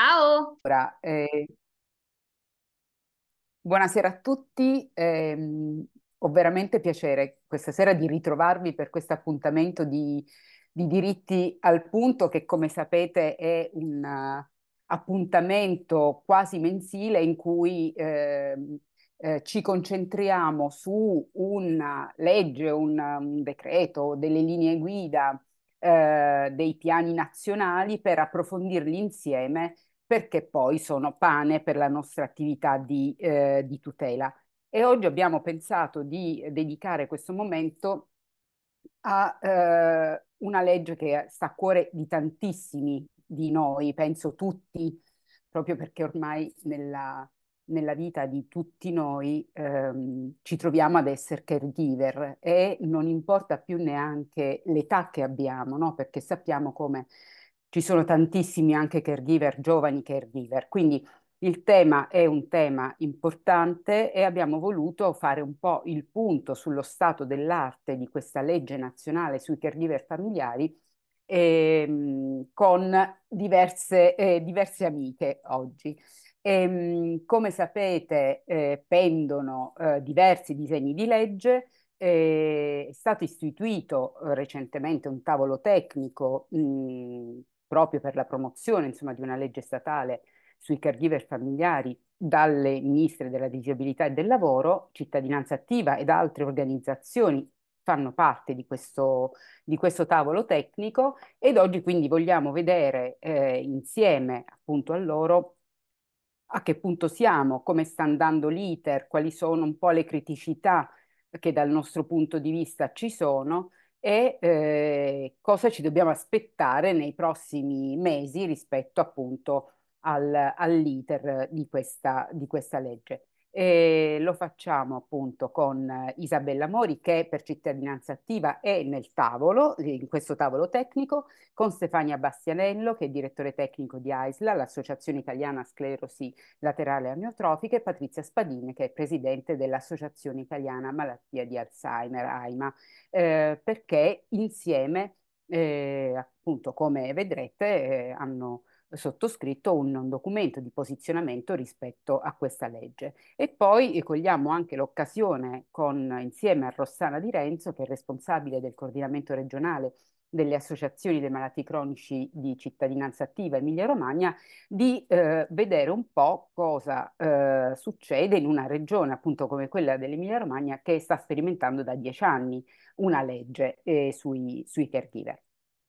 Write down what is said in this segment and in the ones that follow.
Ciao! Ora, eh, buonasera a tutti, eh, ho veramente piacere questa sera di ritrovarvi per questo appuntamento di, di, diritti al punto che come sapete è un eh, appuntamento quasi mensile in cui eh, eh, ci concentriamo su una legge, un, un decreto, delle linee guida, eh, dei piani nazionali per approfondirli insieme perché poi sono pane per la nostra attività di, eh, di tutela. E oggi abbiamo pensato di dedicare questo momento a eh, una legge che sta a cuore di tantissimi di noi, penso tutti, proprio perché ormai nella, nella vita di tutti noi ehm, ci troviamo ad essere caregiver e non importa più neanche l'età che abbiamo, no? perché sappiamo come ci sono tantissimi anche caregiver, giovani caregiver, quindi il tema è un tema importante e abbiamo voluto fare un po' il punto sullo stato dell'arte di questa legge nazionale sui caregiver familiari ehm, con diverse, eh, diverse, amiche oggi. E, ehm, come sapete eh, pendono eh, diversi disegni di legge, eh, è stato istituito eh, recentemente un tavolo tecnico mh, mm, proprio per la promozione insomma, di una legge statale sui caregiver familiari dalle ministre della disabilità e del lavoro, cittadinanza attiva ed altre organizzazioni fanno parte di questo, di questo tavolo tecnico ed oggi quindi vogliamo vedere eh, insieme appunto a loro a che punto siamo, come sta andando l'iter, quali sono un po' le criticità che dal nostro punto di vista ci sono e eh, cosa ci dobbiamo aspettare nei prossimi mesi rispetto appunto al, all'iter di questa, di questa legge. Eh, lo facciamo appunto con Isabella Mori che per cittadinanza attiva è nel tavolo, in questo tavolo tecnico, con Stefania Bastianello che è direttore tecnico di AISLA, l'Associazione Italiana Sclerosi Laterale Amiotrofica e Patrizia Spadini che è presidente dell'Associazione Italiana Malattia di Alzheimer, AIMA, eh, perché insieme eh, appunto come vedrete eh, hanno sottoscritto un documento di posizionamento rispetto a questa legge. E poi eh, cogliamo anche l'occasione con, insieme a Rossana Di Renzo, che è responsabile del coordinamento regionale delle associazioni dei malati cronici di cittadinanza attiva Emilia Romagna di eh, vedere un po' cosa eh, succede in una regione appunto come quella dell'Emilia Romagna che sta sperimentando da dieci anni una legge eh, sui, sui caregiver.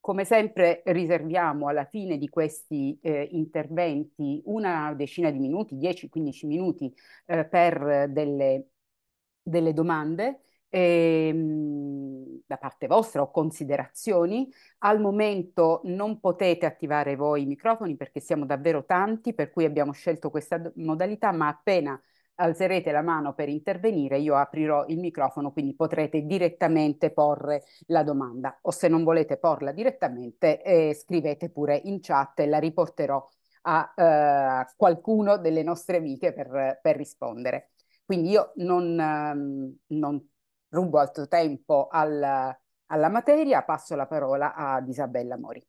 Come sempre riserviamo alla fine di questi eh, interventi una decina di minuti, 10-15 minuti eh, per delle, delle domande eh, da parte vostra o considerazioni. Al momento non potete attivare voi i microfoni perché siamo davvero tanti, per cui abbiamo scelto questa modalità, ma appena alzerete la mano per intervenire, io aprirò il microfono, quindi potrete direttamente porre la domanda o se non volete porla direttamente eh, scrivete pure in chat e la riporterò a eh, qualcuno delle nostre amiche per, per rispondere. Quindi io non, ehm, non rubo altro tempo al, alla materia, passo la parola ad Isabella Mori.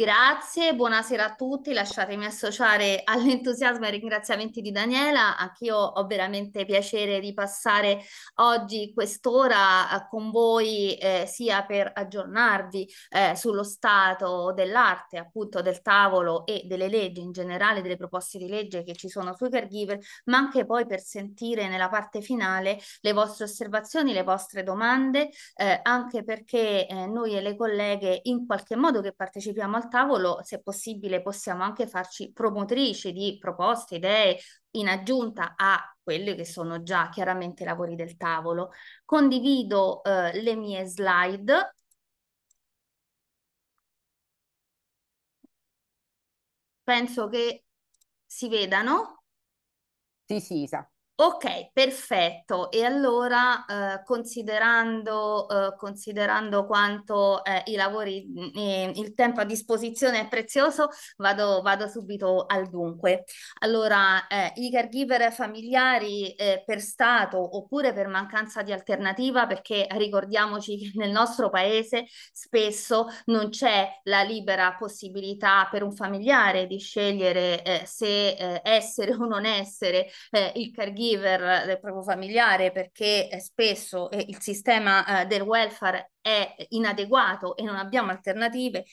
Grazie, buonasera a tutti, lasciatemi associare all'entusiasmo e ai ringraziamenti di Daniela, anch'io ho veramente piacere di passare oggi quest'ora eh, con voi eh, sia per aggiornarvi eh, sullo stato dell'arte, appunto del tavolo e delle leggi in generale, delle proposte di legge che ci sono sui caregiver, ma anche poi per sentire nella parte finale le vostre osservazioni, le vostre domande, eh, anche perché eh, noi e le colleghe in qualche modo che partecipiamo al tavolo, se possibile, possiamo anche farci promotrici di proposte, idee, in aggiunta a quelli che sono già chiaramente lavori del tavolo. Condivido eh, le mie slide. Penso che si vedano. Sì, sì, esatto. Ok, perfetto. E allora, eh, considerando, eh, considerando quanto eh, i lavori, mm, eh, il tempo a disposizione è prezioso, vado, vado subito al dunque. Allora, eh, i caregiver familiari eh, per stato oppure per mancanza di alternativa, perché ricordiamoci che nel nostro paese spesso non c'è la libera possibilità per un familiare di scegliere se essere o non essere il caregiver caregiver del proprio familiare perché eh, spesso eh, il sistema eh, del welfare è inadeguato e non abbiamo alternative,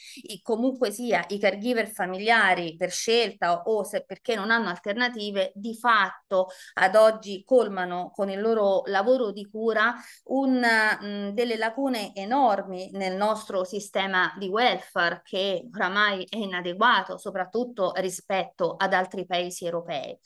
comunque sia i caregiver familiari per scelta o se, perché non hanno alternative, di fatto ad oggi colmano con il loro lavoro di cura un, mm, delle lacune enormi nel nostro sistema di welfare che oramai è inadeguato soprattutto rispetto ad altri paesi europei.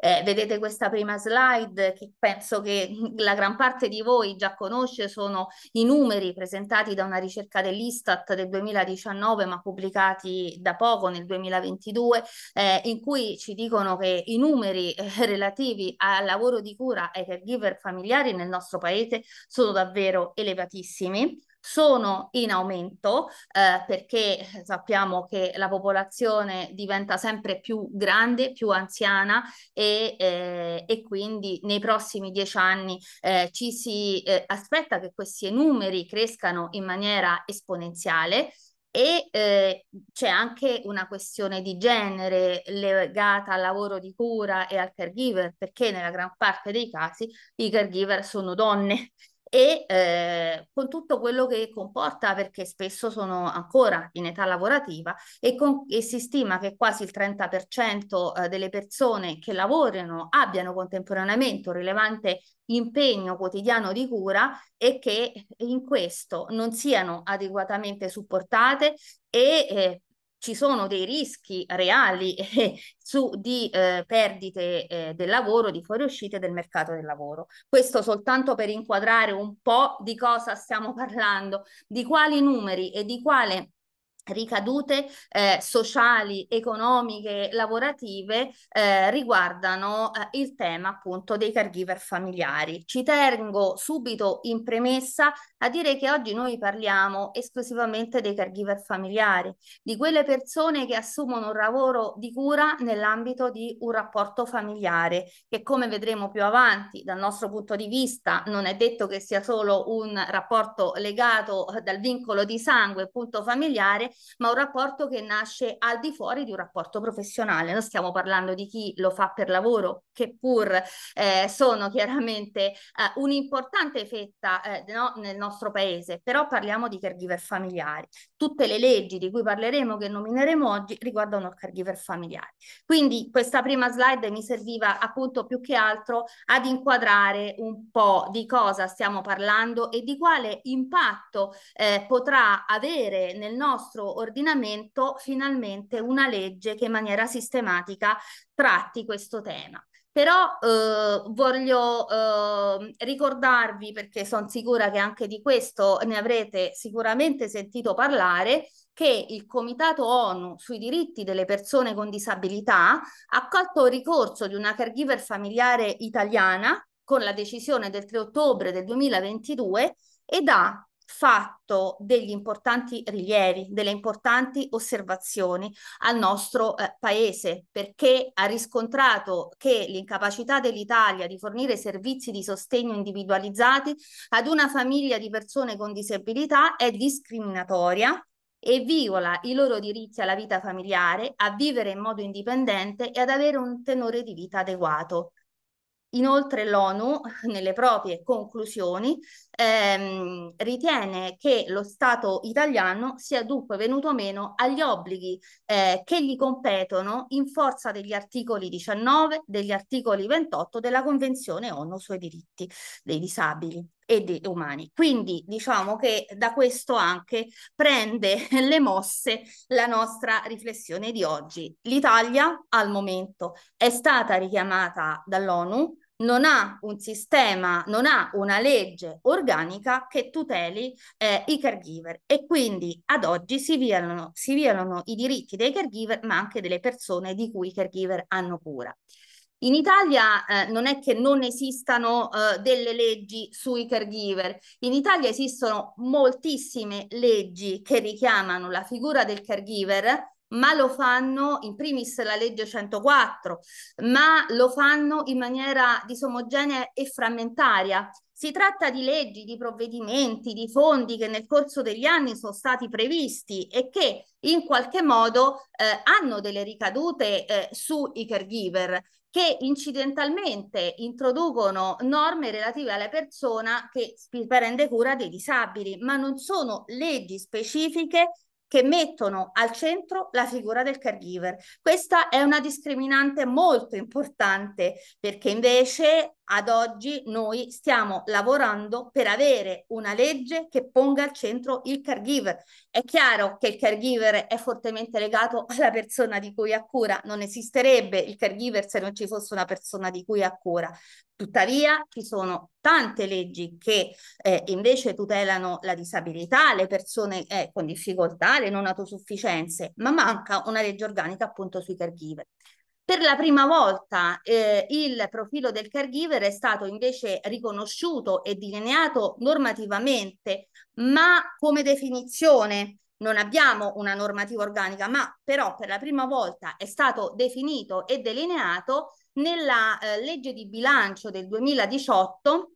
Eh, vedete questa prima slide che penso che la gran parte di voi già conosce, sono i numeri presentati da una ricerca dell'Istat del 2019 ma pubblicati da poco nel 2022 eh, in cui ci dicono che i numeri eh, relativi al lavoro di cura ai caregiver familiari nel nostro paese sono davvero elevatissimi sono in aumento eh, perché sappiamo che la popolazione diventa sempre più grande, più anziana e, eh, e quindi nei prossimi dieci anni eh, ci si eh, aspetta che questi numeri crescano in maniera esponenziale. E eh, c'è anche una questione di genere legata al lavoro di cura e al caregiver, perché nella gran parte dei casi i caregiver sono donne e eh, con tutto quello che comporta perché spesso sono ancora in età lavorativa e, con, e si stima che quasi il 30% eh, delle persone che lavorano abbiano contemporaneamente un rilevante impegno quotidiano di cura e che in questo non siano adeguatamente supportate e eh, ci sono dei rischi reali eh, su, di eh, perdite eh, del lavoro, di fuoriuscite del mercato del lavoro. Questo soltanto per inquadrare un po' di cosa stiamo parlando, di quali numeri e di quale ricadute eh, sociali, economiche, lavorative eh, riguardano eh, il tema appunto dei caregiver familiari. Ci tengo subito in premessa a dire che oggi noi parliamo esclusivamente dei caregiver familiari, di quelle persone che assumono un lavoro di cura nell'ambito di un rapporto familiare che come vedremo più avanti dal nostro punto di vista non è detto che sia solo un rapporto legato eh, dal vincolo di sangue, appunto familiare, ma un rapporto che nasce al di fuori di un rapporto professionale. Non stiamo parlando di chi lo fa per lavoro, che pur eh, sono chiaramente eh, un'importante fetta eh, no, nel nostro paese, però parliamo di caregiver familiari. Tutte le leggi di cui parleremo, che nomineremo oggi, riguardano il caregiver familiare. Quindi questa prima slide mi serviva appunto più che altro ad inquadrare un po' di cosa stiamo parlando e di quale impatto eh, potrà avere nel nostro nostro ordinamento finalmente una legge che in maniera sistematica tratti questo tema. Però eh, voglio eh, ricordarvi, perché sono sicura che anche di questo ne avrete sicuramente sentito parlare, che il Comitato ONU sui diritti delle persone con disabilità ha accolto il ricorso di una caregiver familiare italiana con la decisione del 3 ottobre del 2022 ed ha fatto degli importanti rilievi, delle importanti osservazioni al nostro eh, paese, perché ha riscontrato che l'incapacità dell'Italia di fornire servizi di sostegno individualizzati ad una famiglia di persone con disabilità è discriminatoria e viola i loro diritti alla vita familiare, a vivere in modo indipendente e ad avere un tenore di vita adeguato. Inoltre l'ONU, nelle proprie conclusioni, ehm, ritiene che lo Stato italiano sia dunque venuto meno agli obblighi eh, che gli competono in forza degli articoli 19, degli articoli 28 della Convenzione ONU sui diritti dei disabili e di umani. Quindi diciamo che da questo anche prende le mosse la nostra riflessione di oggi. L'Italia al momento è stata richiamata dall'ONU non ha un sistema, non ha una legge organica che tuteli eh, i caregiver e quindi ad oggi si violano, si violano i diritti dei caregiver ma anche delle persone di cui i caregiver hanno cura. In Italia eh, non è che non esistano eh, delle leggi sui caregiver, in Italia esistono moltissime leggi che richiamano la figura del caregiver ma lo fanno in primis la legge 104, ma lo fanno in maniera disomogenea e frammentaria. Si tratta di leggi, di provvedimenti, di fondi che nel corso degli anni sono stati previsti e che in qualche modo eh, hanno delle ricadute eh, sui caregiver che incidentalmente introducono norme relative alla persona che prende cura dei disabili, ma non sono leggi specifiche che mettono al centro la figura del caregiver. Questa è una discriminante molto importante perché invece ad oggi noi stiamo lavorando per avere una legge che ponga al centro il caregiver. È chiaro che il caregiver è fortemente legato alla persona di cui ha cura, non esisterebbe il caregiver se non ci fosse una persona di cui ha cura. Tuttavia ci sono tante leggi che eh, invece tutelano la disabilità, le persone eh, con difficoltà, le non autosufficienze, ma manca una legge organica appunto sui caregiver. Per la prima volta eh, il profilo del caregiver è stato invece riconosciuto e delineato normativamente, ma come definizione non abbiamo una normativa organica, ma però per la prima volta è stato definito e delineato nella eh, legge di bilancio del 2018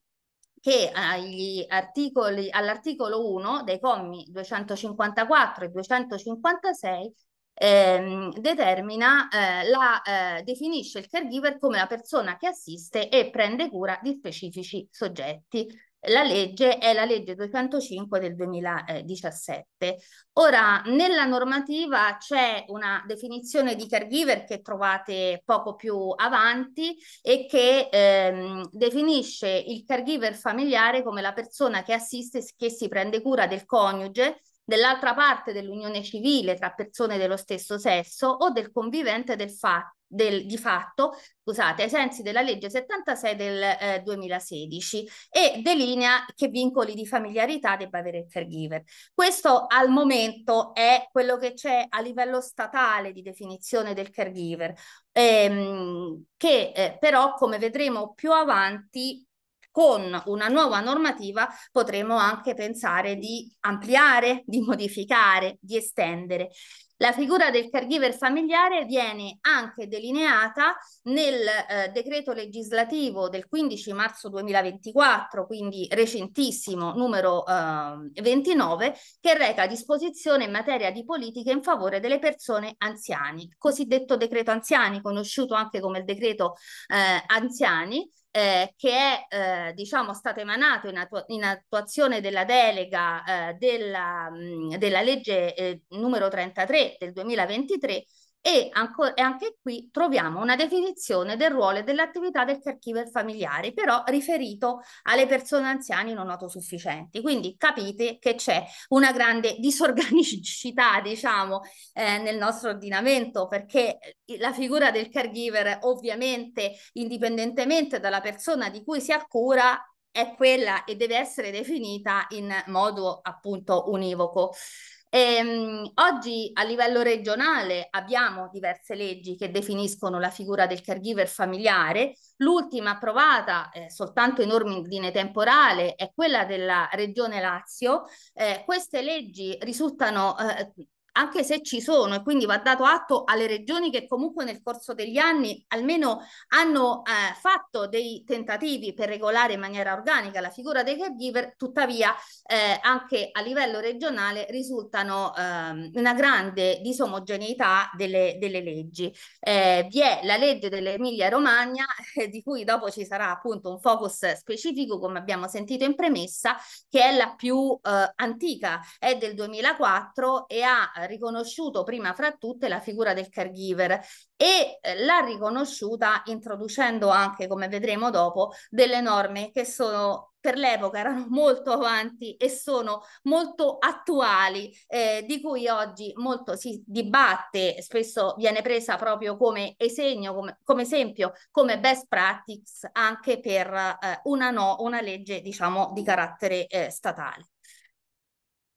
che all'articolo 1 dei commi 254 e 256 ehm, determina, eh, la, eh, definisce il caregiver come la persona che assiste e prende cura di specifici soggetti. La legge è la legge 205 del 2017. Ora, nella normativa c'è una definizione di caregiver che trovate poco più avanti e che ehm, definisce il caregiver familiare come la persona che assiste, che si prende cura del coniuge, dell'altra parte dell'unione civile tra persone dello stesso sesso o del convivente del fa del, di fatto, scusate, ai sensi della legge 76 del eh, 2016 e delinea che vincoli di familiarità debba avere il caregiver. Questo al momento è quello che c'è a livello statale di definizione del caregiver, ehm, che eh, però, come vedremo più avanti, con una nuova normativa potremo anche pensare di ampliare, di modificare, di estendere. La figura del caregiver familiare viene anche delineata nel eh, decreto legislativo del 15 marzo 2024, quindi recentissimo, numero eh, 29, che reca disposizione in materia di politiche in favore delle persone anziane, cosiddetto decreto anziani, conosciuto anche come il decreto eh, anziani, eh, che è eh, diciamo, stato emanato in, attu in, attuazione della delega eh, della, mh, mm, della legge eh, numero 33 del 2023 e anche qui troviamo una definizione del ruolo e dell'attività del caregiver familiare, però riferito alle persone anziane non autosufficienti. Quindi capite che c'è una grande disorganicità, diciamo, eh, nel nostro ordinamento, perché la figura del caregiver ovviamente, indipendentemente dalla persona di cui si ha cura, è quella e deve essere definita in modo appunto univoco. Ehm, oggi a livello regionale abbiamo diverse leggi che definiscono la figura del caregiver familiare. L'ultima approvata eh, soltanto in ordine temporale è quella della Regione Lazio. Eh, queste leggi risultano eh, anche se ci sono e quindi va dato atto alle regioni che comunque nel corso degli anni almeno hanno eh, fatto dei tentativi per regolare in maniera organica la figura dei caregiver, tuttavia eh, anche a livello regionale risultano ehm, una grande disomogeneità delle, delle leggi. Eh, vi è la legge dell'Emilia Romagna, eh, di cui dopo ci sarà appunto un focus specifico, come abbiamo sentito in premessa, che è la più eh, antica, è del 2004 e ha riconosciuto prima fra tutte la figura del caregiver e eh, l'ha riconosciuta introducendo anche, come vedremo dopo, delle norme che sono per l'epoca erano molto avanti e sono molto attuali, eh, di cui oggi molto si dibatte, spesso viene presa proprio come esegno, come, come esempio, come best practice anche per eh, una, no, una legge diciamo di carattere eh, statale.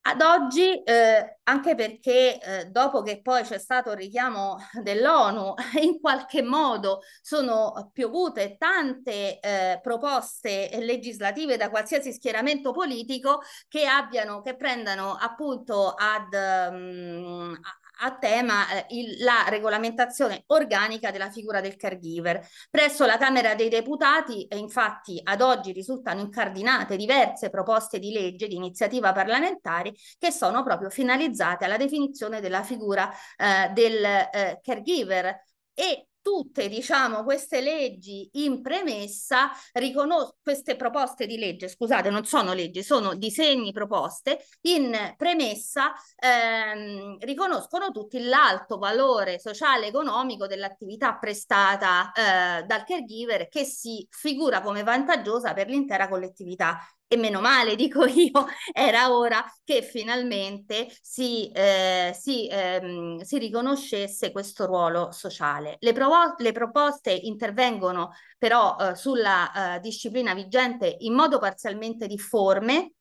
Ad oggi, eh, anche perché eh, dopo che poi c'è stato il richiamo dell'ONU, in qualche modo sono piovute tante eh, proposte legislative da qualsiasi schieramento politico che abbiano, che prendano appunto ad, um, a tema eh, il, la regolamentazione organica della figura del caregiver. Presso la Camera dei Deputati, eh, infatti, ad oggi risultano incardinate diverse proposte di legge di iniziativa parlamentare che sono proprio finalizzate alla definizione della figura eh, del eh, caregiver e tutte diciamo, queste leggi in premessa, riconos- queste proposte di legge, scusate, non sono leggi, sono disegni proposte, in premessa ehm, riconoscono tutti l'alto valore sociale e economico dell'attività prestata eh, dal caregiver che si figura come vantaggiosa per l'intera collettività e meno male, dico io, era ora che finalmente si, eh, si, ehm, si riconoscesse questo ruolo sociale. Le, provo- le proposte intervengono però eh, sulla eh, disciplina vigente in modo parzialmente difforme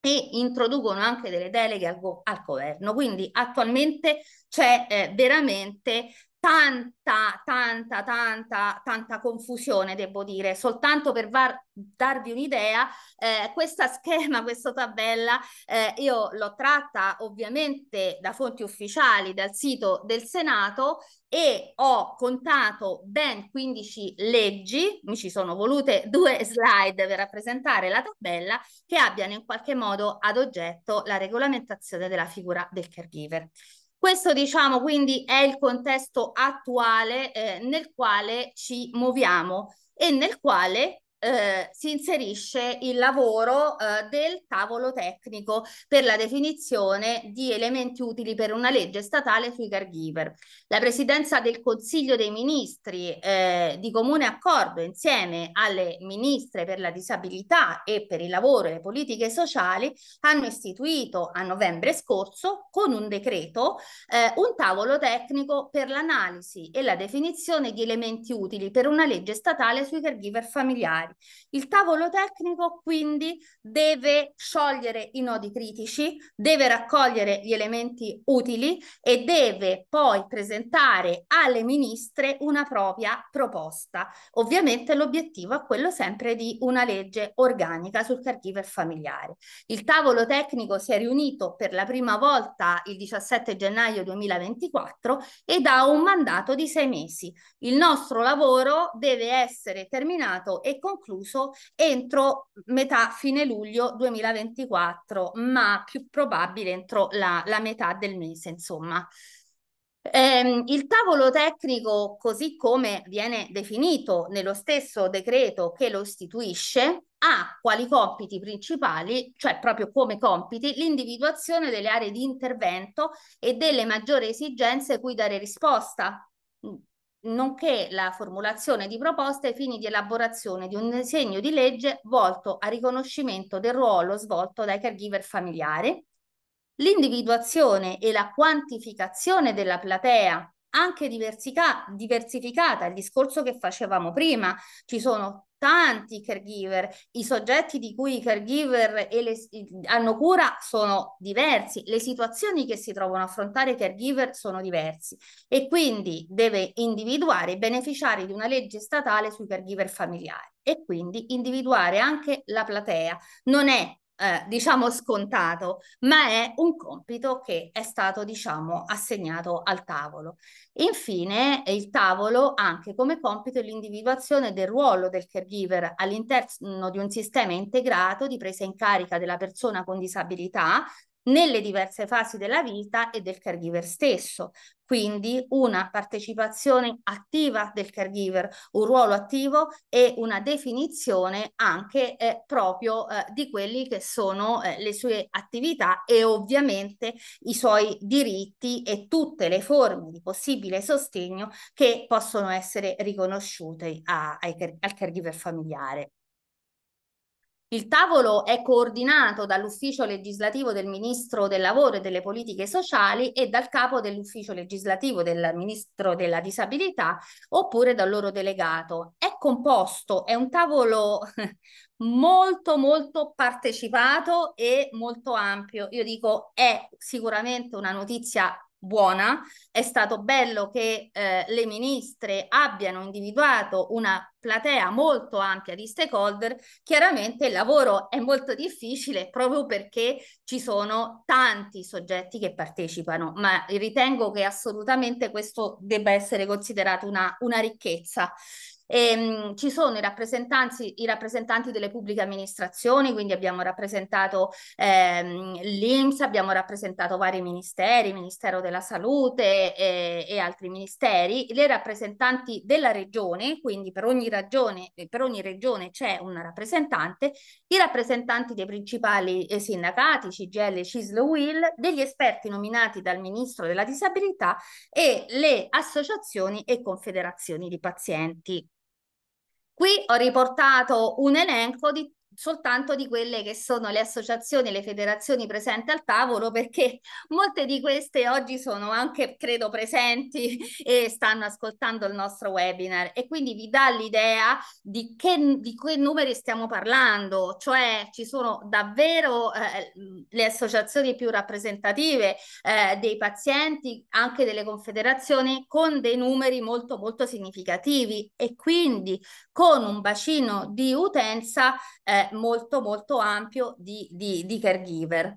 e introducono anche delle deleghe al, go- al governo. Quindi attualmente c'è eh, veramente tanta, tanta, tanta, tanta confusione, devo dire, soltanto per darvi un'idea, eh, questa schema, questa tabella, eh, io l'ho tratta ovviamente da fonti ufficiali, dal sito del Senato e ho contato ben 15 leggi, mi ci sono volute due slide per rappresentare la tabella, che abbiano in qualche modo ad oggetto la regolamentazione della figura del caregiver. Questo diciamo quindi è il contesto attuale eh, nel quale ci muoviamo e nel quale eh, si inserisce il lavoro eh, del tavolo tecnico per la definizione di elementi utili per una legge statale sui caregiver. La presidenza del Consiglio dei Ministri eh, di comune accordo insieme alle ministre per la disabilità e per il lavoro e le politiche sociali hanno istituito a novembre scorso con un decreto eh, un tavolo tecnico per l'analisi e la definizione di elementi utili per una legge statale sui caregiver familiari il tavolo tecnico quindi deve sciogliere i nodi critici, deve raccogliere gli elementi utili e deve poi presentare alle ministre una propria proposta. Ovviamente l'obiettivo è quello sempre di una legge organica sul caregiver familiare. Il tavolo tecnico si è riunito per la prima volta il 17 gennaio 2024 ed ha un mandato di sei mesi. Il nostro lavoro deve essere terminato e concluso concluso entro metà fine luglio 2024, ma più probabile entro la, la metà del mese, insomma. Eh, il tavolo tecnico, così come viene definito nello stesso decreto che lo istituisce, ha quali compiti principali, cioè proprio come compiti, l'individuazione delle aree di intervento e delle maggiori esigenze cui dare risposta nonché la formulazione di proposte ai fini di elaborazione di un disegno di legge volto al riconoscimento del ruolo svolto dai caregiver familiari, l'individuazione e la quantificazione della platea anche diversificata, il discorso che facevamo prima, ci sono tanti caregiver, i soggetti di cui i caregiver le, hanno cura sono diversi, le situazioni che si trovano a affrontare i caregiver sono diversi e quindi deve individuare i beneficiari di una legge statale sui caregiver familiari e quindi individuare anche la platea. Non è eh, diciamo scontato, ma è un compito che è stato diciamo assegnato al tavolo. Infine, il tavolo ha anche come compito l'individuazione del ruolo del caregiver all'interno di un sistema integrato di presa in carica della persona con disabilità nelle diverse fasi della vita e del caregiver stesso. Quindi una partecipazione attiva del caregiver, un ruolo attivo e una definizione anche eh, proprio eh, di quelli che sono eh, le sue attività e ovviamente i suoi diritti e tutte le forme di possibile sostegno che possono essere riconosciute a, ai, al caregiver familiare. Il tavolo è coordinato dall'ufficio legislativo del Ministro del Lavoro e delle Politiche Sociali e dal capo dell'ufficio legislativo del Ministro della Disabilità oppure dal loro delegato. È composto, è un tavolo molto molto partecipato e molto ampio. Io dico è sicuramente una notizia buona, è stato bello che eh, le ministre abbiano individuato una platea molto ampia di stakeholder, chiaramente il lavoro è molto difficile proprio perché ci sono tanti soggetti che partecipano, ma ritengo che assolutamente questo debba essere considerato una, una ricchezza. E, ehm, mh, ci sono i rappresentanti, i rappresentanti, delle pubbliche amministrazioni, quindi abbiamo rappresentato ehm, l'IMS, abbiamo rappresentato vari ministeri, il Ministero della Salute e, e, altri ministeri, le rappresentanti della regione, quindi per ogni, ragione, per ogni regione c'è un rappresentante, i rappresentanti dei principali eh, sindacati, CGL, CISL, UIL, degli esperti nominati dal Ministro della Disabilità e le associazioni e confederazioni di pazienti. Qui ho riportato un elenco di soltanto di quelle che sono le associazioni e le federazioni presenti al tavolo, perché molte di queste oggi sono anche, credo, presenti e stanno ascoltando il nostro webinar e quindi vi dà l'idea di che, di che numeri stiamo parlando, cioè ci sono davvero eh, le associazioni più rappresentative eh, dei pazienti, anche delle confederazioni, con dei numeri molto molto significativi e quindi con un bacino di utenza eh, molto molto ampio di, di, di caregiver.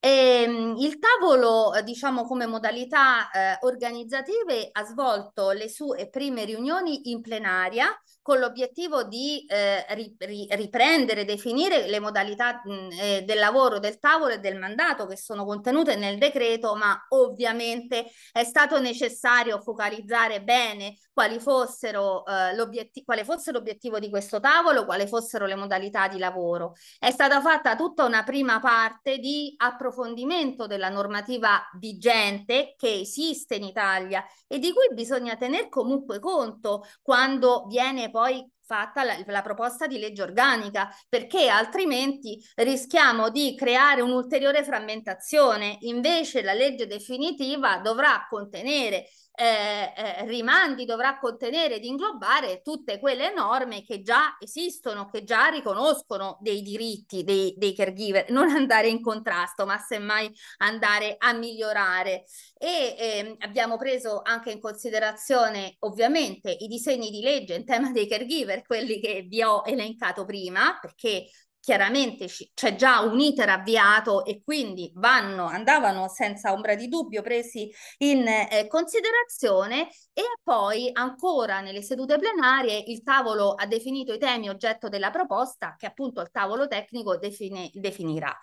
E, ehm, il tavolo, diciamo, come modalità eh, organizzative ha svolto le sue prime riunioni in plenaria con l'obiettivo di eh, riprendere, definire le modalità mh, eh, del lavoro del tavolo e del mandato che sono contenute nel decreto, ma ovviamente è stato necessario focalizzare bene quali fossero, eh, l'obiettivo, quale fosse l'obiettivo di questo tavolo, quali fossero le modalità di lavoro. È stata fatta tutta una prima parte di approfondimento della normativa vigente che esiste in Italia e di cui bisogna tener comunque conto quando viene poi poi fatta la, la, proposta di legge organica, perché altrimenti rischiamo di creare un'ulteriore frammentazione. Invece la legge definitiva dovrà contenere eh, eh, rimandi dovrà contenere ed inglobare tutte quelle norme che già esistono, che già riconoscono dei diritti dei, dei caregiver, non andare in contrasto, ma semmai andare a migliorare. E ehm, abbiamo preso anche in considerazione ovviamente i disegni di legge in tema dei caregiver, quelli che vi ho elencato prima, perché chiaramente c'è già un iter avviato e quindi vanno, andavano senza ombra di dubbio presi in eh, considerazione e poi ancora nelle sedute plenarie il tavolo ha definito i temi oggetto della proposta che appunto il tavolo tecnico define, definirà.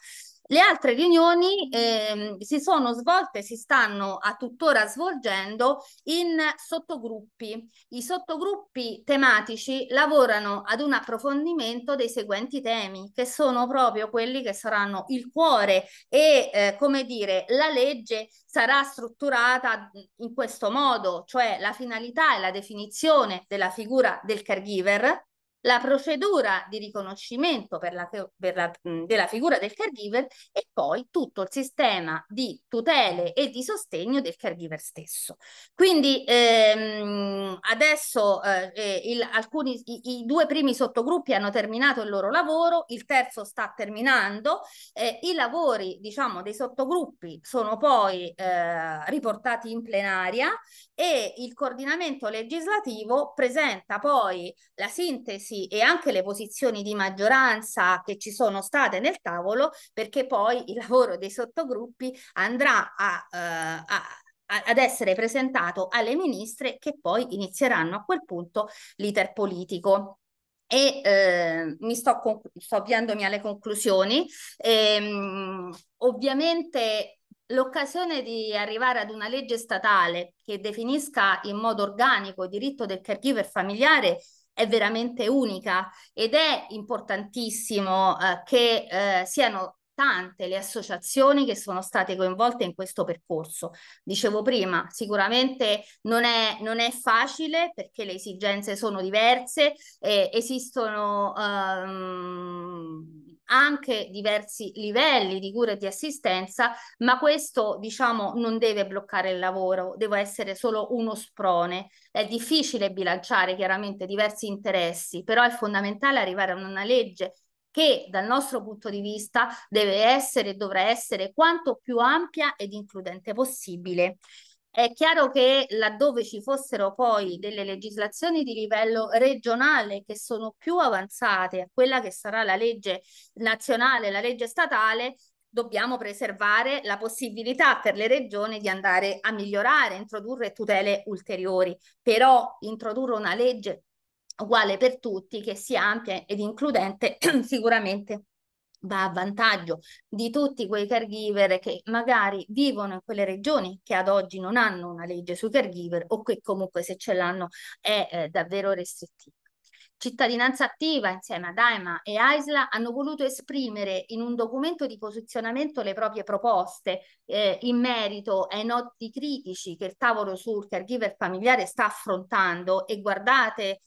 Le altre riunioni eh, si sono svolte, si stanno a tuttora svolgendo in sottogruppi. I sottogruppi tematici lavorano ad un approfondimento dei seguenti temi, che sono proprio quelli che saranno il cuore e, eh, come dire, la legge sarà strutturata in questo modo, cioè la finalità e la definizione della figura del caregiver, la procedura di riconoscimento per la, per la, della figura del caregiver è poi tutto il sistema di tutele e di sostegno del caregiver stesso. Quindi ehm, adesso eh, eh, il, alcuni, i, i, due primi sottogruppi hanno terminato il loro lavoro, il terzo sta terminando, eh, i lavori diciamo, dei sottogruppi sono poi eh, riportati in plenaria e il coordinamento legislativo presenta poi la sintesi e anche le posizioni di maggioranza che ci sono state nel tavolo perché poi poi il lavoro dei sottogruppi andrà a, eh, a ad essere presentato alle ministre che poi inizieranno a quel punto l'iter politico. E eh, mi sto, sto avviandomi alle conclusioni. Ehm, ovviamente l'occasione di arrivare ad una legge statale che definisca in modo organico il diritto del caregiver familiare è veramente unica ed è importantissimo eh, che eh, siano tante le associazioni che sono state coinvolte in questo percorso. Dicevo prima, sicuramente non è, non è facile perché le esigenze sono diverse, eh, esistono ehm, anche diversi livelli di cura e di assistenza, ma questo diciamo non deve bloccare il lavoro, deve essere solo uno sprone. È difficile bilanciare chiaramente diversi interessi, però è fondamentale arrivare a una legge che dal nostro punto di vista deve essere e dovrà essere quanto più ampia ed includente possibile. È chiaro che laddove ci fossero poi delle legislazioni di livello regionale che sono più avanzate a quella che sarà la legge nazionale, la legge statale, dobbiamo preservare la possibilità per le regioni di andare a migliorare, introdurre tutele ulteriori, però introdurre una legge uguale per tutti, che sia ampia ed includente, sicuramente va a vantaggio di tutti quei caregiver che magari vivono in quelle regioni che ad oggi non hanno una legge sui caregiver o che comunque se ce l'hanno è eh, davvero restrittiva. Cittadinanza Attiva insieme a AIMA e AISLA hanno voluto esprimere in un documento di posizionamento le proprie proposte eh, in merito ai noti critici che il tavolo sul caregiver familiare sta affrontando e guardate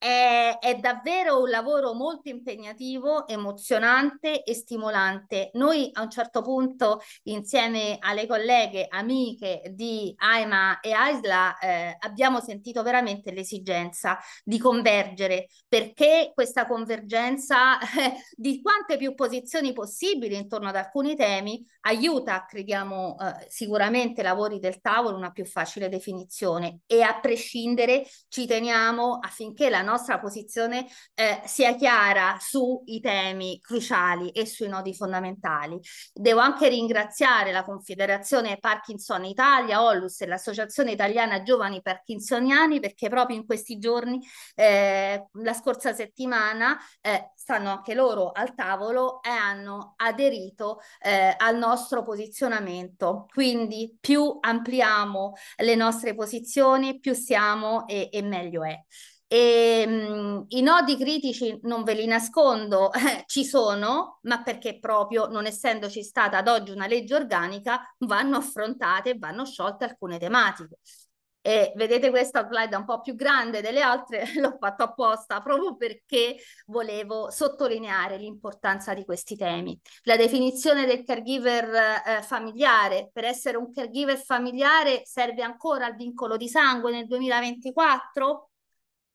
è, è, davvero un lavoro molto impegnativo, emozionante e stimolante. Noi a un certo punto, insieme alle colleghe, amiche di Aima e Aisla, eh, abbiamo sentito veramente l'esigenza di convergere, perché questa convergenza eh, di quante più posizioni possibili intorno ad alcuni temi aiuta, crediamo, eh, sicuramente lavori del tavolo una più facile definizione e a prescindere ci teniamo affinché la nostra posizione eh, sia chiara sui temi cruciali e sui nodi fondamentali. Devo anche ringraziare la Confederazione Parkinson Italia, Ollus e l'Associazione Italiana Giovani Parkinsoniani perché proprio in questi giorni, eh, la scorsa settimana, eh, stanno anche loro al tavolo e hanno aderito eh, al nostro posizionamento. Quindi più ampliamo le nostre posizioni, più siamo e, e meglio è. E, ehm, mh, I nodi critici non ve li nascondo, eh, ci sono, ma perché proprio non essendoci stata ad oggi una legge organica, vanno affrontate e vanno sciolte alcune tematiche. E vedete questa slide un po' più grande delle altre, l'ho fatto apposta proprio perché volevo sottolineare l'importanza di questi temi. La definizione del caregiver eh, familiare, per essere un caregiver familiare serve ancora il vincolo di sangue nel 2024?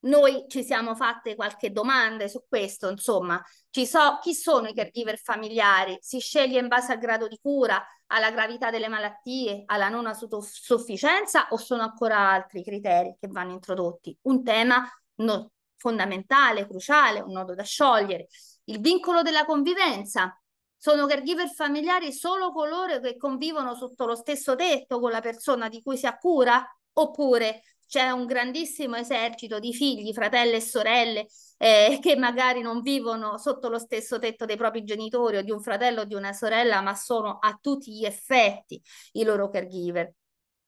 Noi ci siamo fatte qualche domanda su questo, insomma, ci so, chi sono i caregiver familiari? Si sceglie in base al grado di cura, alla gravità delle malattie, alla non autosufficienza o sono ancora altri criteri che vanno introdotti? Un tema no, fondamentale, cruciale, un nodo da sciogliere. Il vincolo della convivenza. Sono caregiver familiari solo coloro che convivono sotto lo stesso tetto con la persona di cui si ha cura? Oppure c'è un grandissimo esercito di figli, fratelli e sorelle eh, che magari non vivono sotto lo stesso tetto dei propri genitori o di un fratello o di una sorella, ma sono a tutti gli effetti i loro caregiver.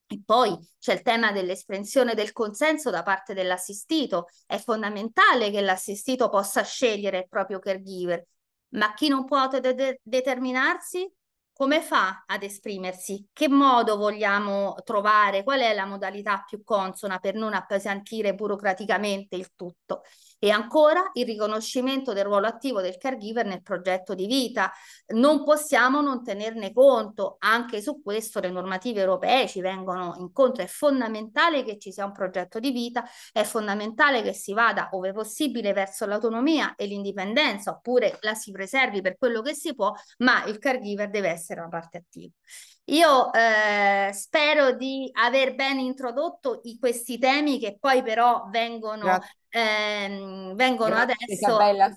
E poi c'è il tema dell'espressione del consenso da parte dell'assistito. È fondamentale che l'assistito possa scegliere il proprio caregiver, ma chi non può determinarsi come fa ad esprimersi? Che modo vogliamo trovare? Qual è la modalità più consona per non appesantire burocraticamente il tutto? E ancora il riconoscimento del ruolo attivo del caregiver nel progetto di vita. Non possiamo non tenerne conto, anche su questo le normative europee ci vengono incontro, è fondamentale che ci sia un progetto di vita, è fondamentale che si vada, ove possibile, verso l'autonomia e l'indipendenza, oppure la si preservi per quello che si può, ma il caregiver deve essere essere una parte attiva. Io eh, spero di aver ben introdotto i, questi temi che poi però vengono, ehm, vengono adesso Isabella,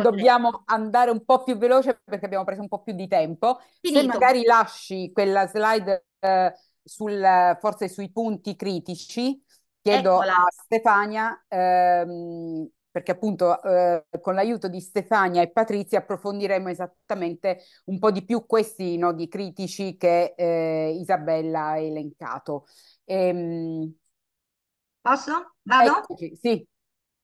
dobbiamo andare un po' più veloce perché abbiamo preso un po' più di tempo. Finito. Se magari lasci quella slide eh, sul, forse sui punti critici, chiedo Eccola. a Stefania ehm, perché appunto eh, con l'aiuto di Stefania e Patrizia approfondiremo esattamente un po' di più questi nodi critici che eh, Isabella ha elencato. Ehm... Posso? Vado? Eccoci, sì.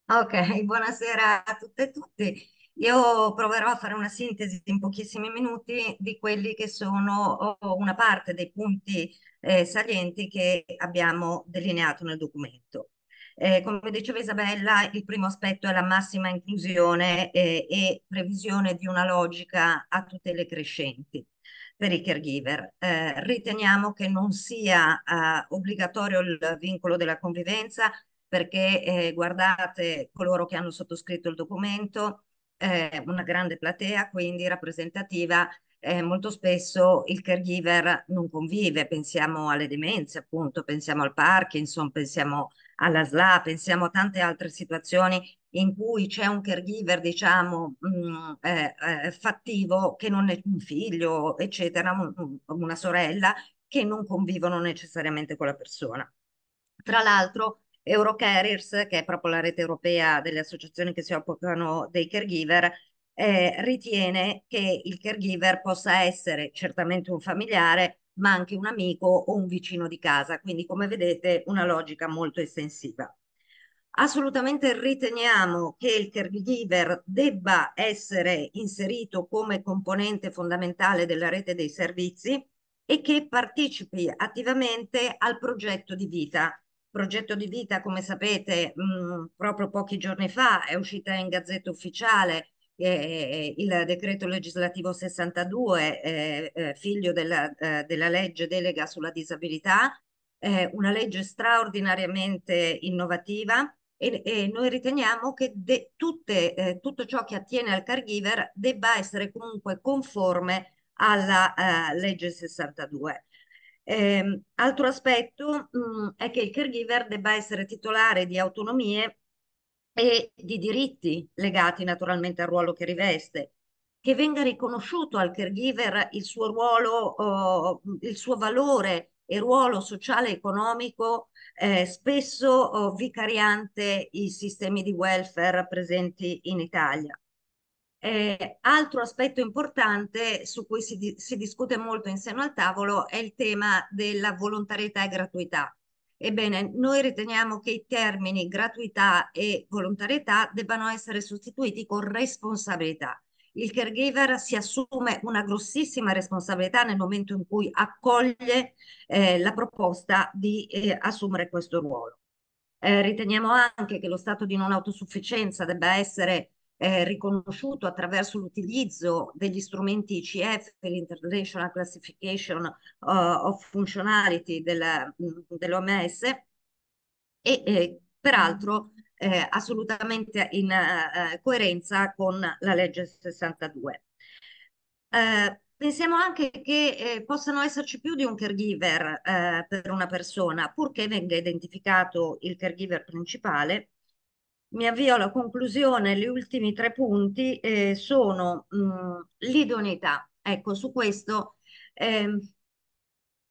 Ok, buonasera a tutte e tutti. Io proverò a fare una sintesi in pochissimi minuti di quelli che sono oh, una parte dei punti eh, salienti che abbiamo delineato nel documento. Eh, come diceva Isabella, il primo aspetto è la massima inclusione eh, e previsione di una logica a tutele crescenti per i caregiver. Eh, riteniamo che non sia eh, obbligatorio il vincolo della convivenza perché eh, guardate coloro che hanno sottoscritto il documento, eh, una grande platea quindi rappresentativa eh, molto spesso il caregiver non convive, pensiamo alle demenze appunto, pensiamo al Parkinson, pensiamo alla SLA, pensiamo a tante altre situazioni in cui c'è un caregiver diciamo mh, mm, eh, eh, fattivo che non è un figlio eccetera, un, una sorella che non convivono necessariamente con la persona. Tra l'altro Eurocarriers, che è proprio la rete europea delle associazioni che si occupano dei caregiver, eh, ritiene che il caregiver possa essere certamente un familiare, ma anche un amico o un vicino di casa, quindi come vedete una logica molto estensiva. Assolutamente riteniamo che il caregiver debba essere inserito come componente fondamentale della rete dei servizi e che partecipi attivamente al progetto di vita. Progetto di vita, come sapete, mh, proprio pochi giorni fa è uscita in gazzetta ufficiale eh, il decreto legislativo 62, eh, eh, figlio della, eh, della, legge delega sulla disabilità, una legge straordinariamente innovativa e, e noi riteniamo che de, tutte, eh, tutto ciò che attiene al caregiver debba essere comunque conforme alla legge 62. Eh, altro aspetto mh, mm, è che il caregiver debba essere titolare di autonomie e di diritti legati naturalmente al ruolo che riveste, che venga riconosciuto al caregiver il suo ruolo, eh, il suo valore e ruolo sociale e economico eh, spesso eh, vicariante i sistemi di welfare presenti in Italia. Eh, altro aspetto importante su cui si, di si discute molto in seno al tavolo è il tema della volontarietà e gratuità. Ebbene, noi riteniamo che i termini gratuità e volontarietà debbano essere sostituiti con responsabilità. Il caregiver si assume una grossissima responsabilità nel momento in cui accoglie eh, la proposta di eh, assumere questo ruolo. Eh, riteniamo anche che lo stato di non autosufficienza debba essere eh, riconosciuto attraverso l'utilizzo degli strumenti ICF, l'International Classification uh, of Functionality dell'OMS, e eh, peraltro eh, assolutamente in uh, coerenza con la legge 62. Uh, eh, pensiamo anche che eh, possano esserci più di un caregiver eh, per una persona, purché venga identificato il caregiver principale mi avvio alla conclusione, gli ultimi tre punti eh, sono l'idoneità. Ecco, su questo, eh,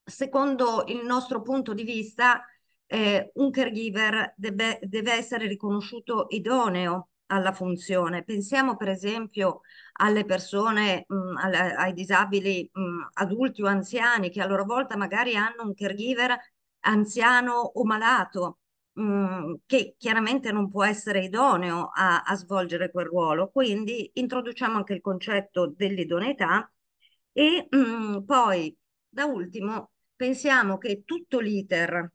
secondo il nostro punto di vista, eh, un caregiver deve, deve essere riconosciuto idoneo alla funzione. Pensiamo per esempio alle persone, mh, alla, ai disabili mh, adulti o anziani che a loro volta magari hanno un caregiver anziano o malato Mhmm, che chiaramente non può essere idoneo a, a svolgere quel ruolo. Quindi introduciamo anche il concetto dell'idoneità e mh, mhmm, poi, da ultimo, pensiamo che tutto l'iter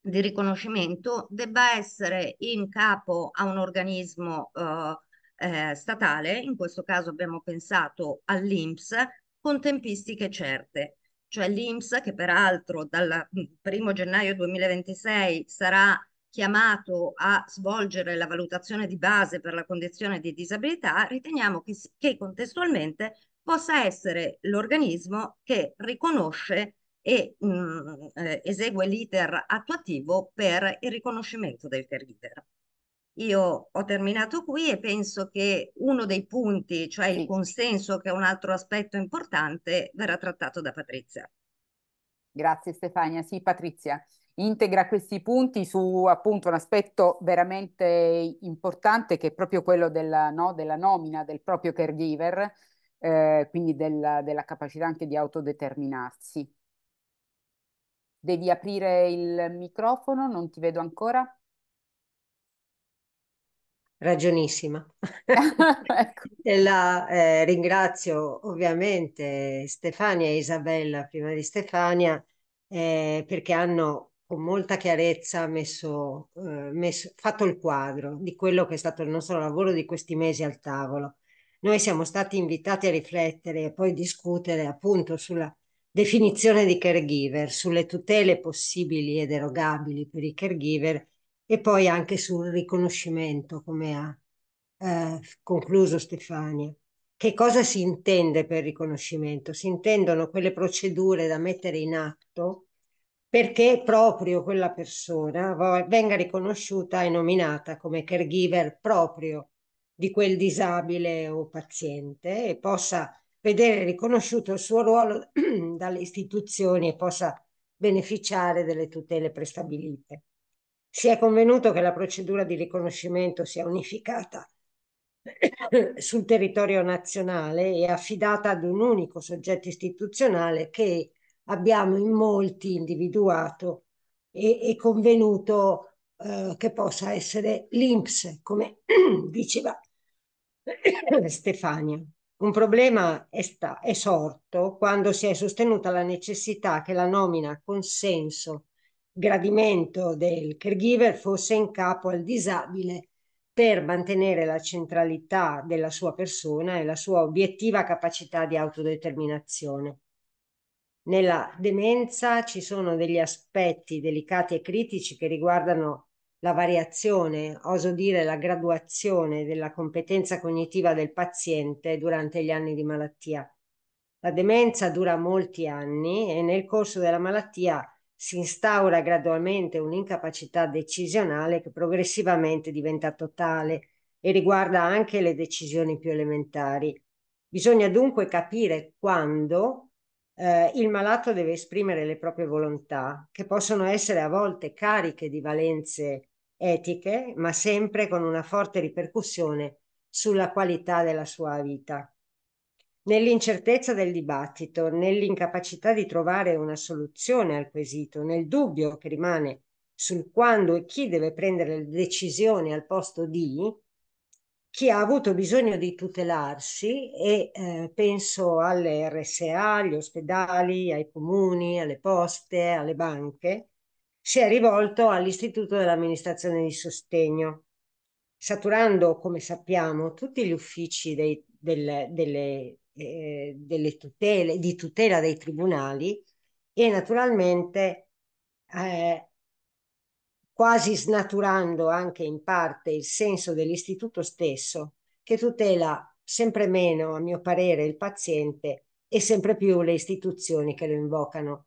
di riconoscimento debba essere in capo a un organismo eh, eh, statale, in questo caso abbiamo pensato all'INPS, con tempistiche certe cioè l'INPS che peraltro dal 1 gennaio 2026 sarà chiamato a svolgere la valutazione di base per la condizione di disabilità, riteniamo che, che contestualmente possa essere l'organismo che riconosce e mh, mm, eh, esegue l'iter attuativo per il riconoscimento del caregiver. Io ho terminato qui e penso che uno dei punti, cioè il consenso, che è un altro aspetto importante, verrà trattato da Patrizia. Grazie Stefania. Sì, Patrizia integra questi punti su appunto un aspetto veramente importante che è proprio quello della, no, della nomina del proprio caregiver, eh, quindi della, della capacità anche di autodeterminarsi. Devi aprire il microfono, non ti vedo ancora ragionissima. ecco. E la eh, ringrazio ovviamente Stefania e Isabella, prima di Stefania, eh, perché hanno con molta chiarezza messo, eh, messo, fatto il quadro di quello che è stato il nostro lavoro di questi mesi al tavolo. Noi siamo stati invitati a riflettere e poi discutere appunto sulla definizione di caregiver, sulle tutele possibili ed erogabili per i caregiver e poi anche sul riconoscimento, come ha eh, concluso Stefania. Che cosa si intende per riconoscimento? Si intendono quelle procedure da mettere in atto perché proprio quella persona venga riconosciuta e nominata come caregiver proprio di quel disabile o paziente e possa vedere riconosciuto il suo ruolo dalle istituzioni e possa beneficiare delle tutele prestabilite. Si è convenuto che la procedura di riconoscimento sia unificata sul territorio nazionale e affidata ad un unico soggetto istituzionale che abbiamo in molti individuato e, e convenuto eh, che possa essere l'INPS, come diceva Stefania. Un problema è, sta, è sorto quando si è sostenuta la necessità che la nomina a consenso gradimento del caregiver fosse in capo al disabile per mantenere la centralità della sua persona e la sua obiettiva capacità di autodeterminazione. Nella demenza ci sono degli aspetti delicati e critici che riguardano la variazione, oso dire la graduazione della competenza cognitiva del paziente durante gli anni di malattia. La demenza dura molti anni e nel corso della malattia si instaura gradualmente un'incapacità decisionale che progressivamente diventa totale e riguarda anche le decisioni più elementari. Bisogna dunque capire quando eh, il malato deve esprimere le proprie volontà, che possono essere a volte cariche di valenze etiche, ma sempre con una forte ripercussione sulla qualità della sua vita nell'incertezza del dibattito, nell'incapacità di trovare una soluzione al quesito, nel dubbio che rimane sul quando e chi deve prendere le decisioni al posto di, chi ha avuto bisogno di tutelarsi e eh, penso alle RSA, agli ospedali, ai comuni, alle poste, alle banche, si è rivolto all'Istituto dell'amministrazione di sostegno, saturando, come sappiamo, tutti gli uffici dei, del, delle eh, delle tutele, di tutela dei tribunali e naturalmente eh, quasi snaturando anche in parte il senso dell'istituto stesso che tutela sempre meno, a mio parere, il paziente e sempre più le istituzioni che lo invocano.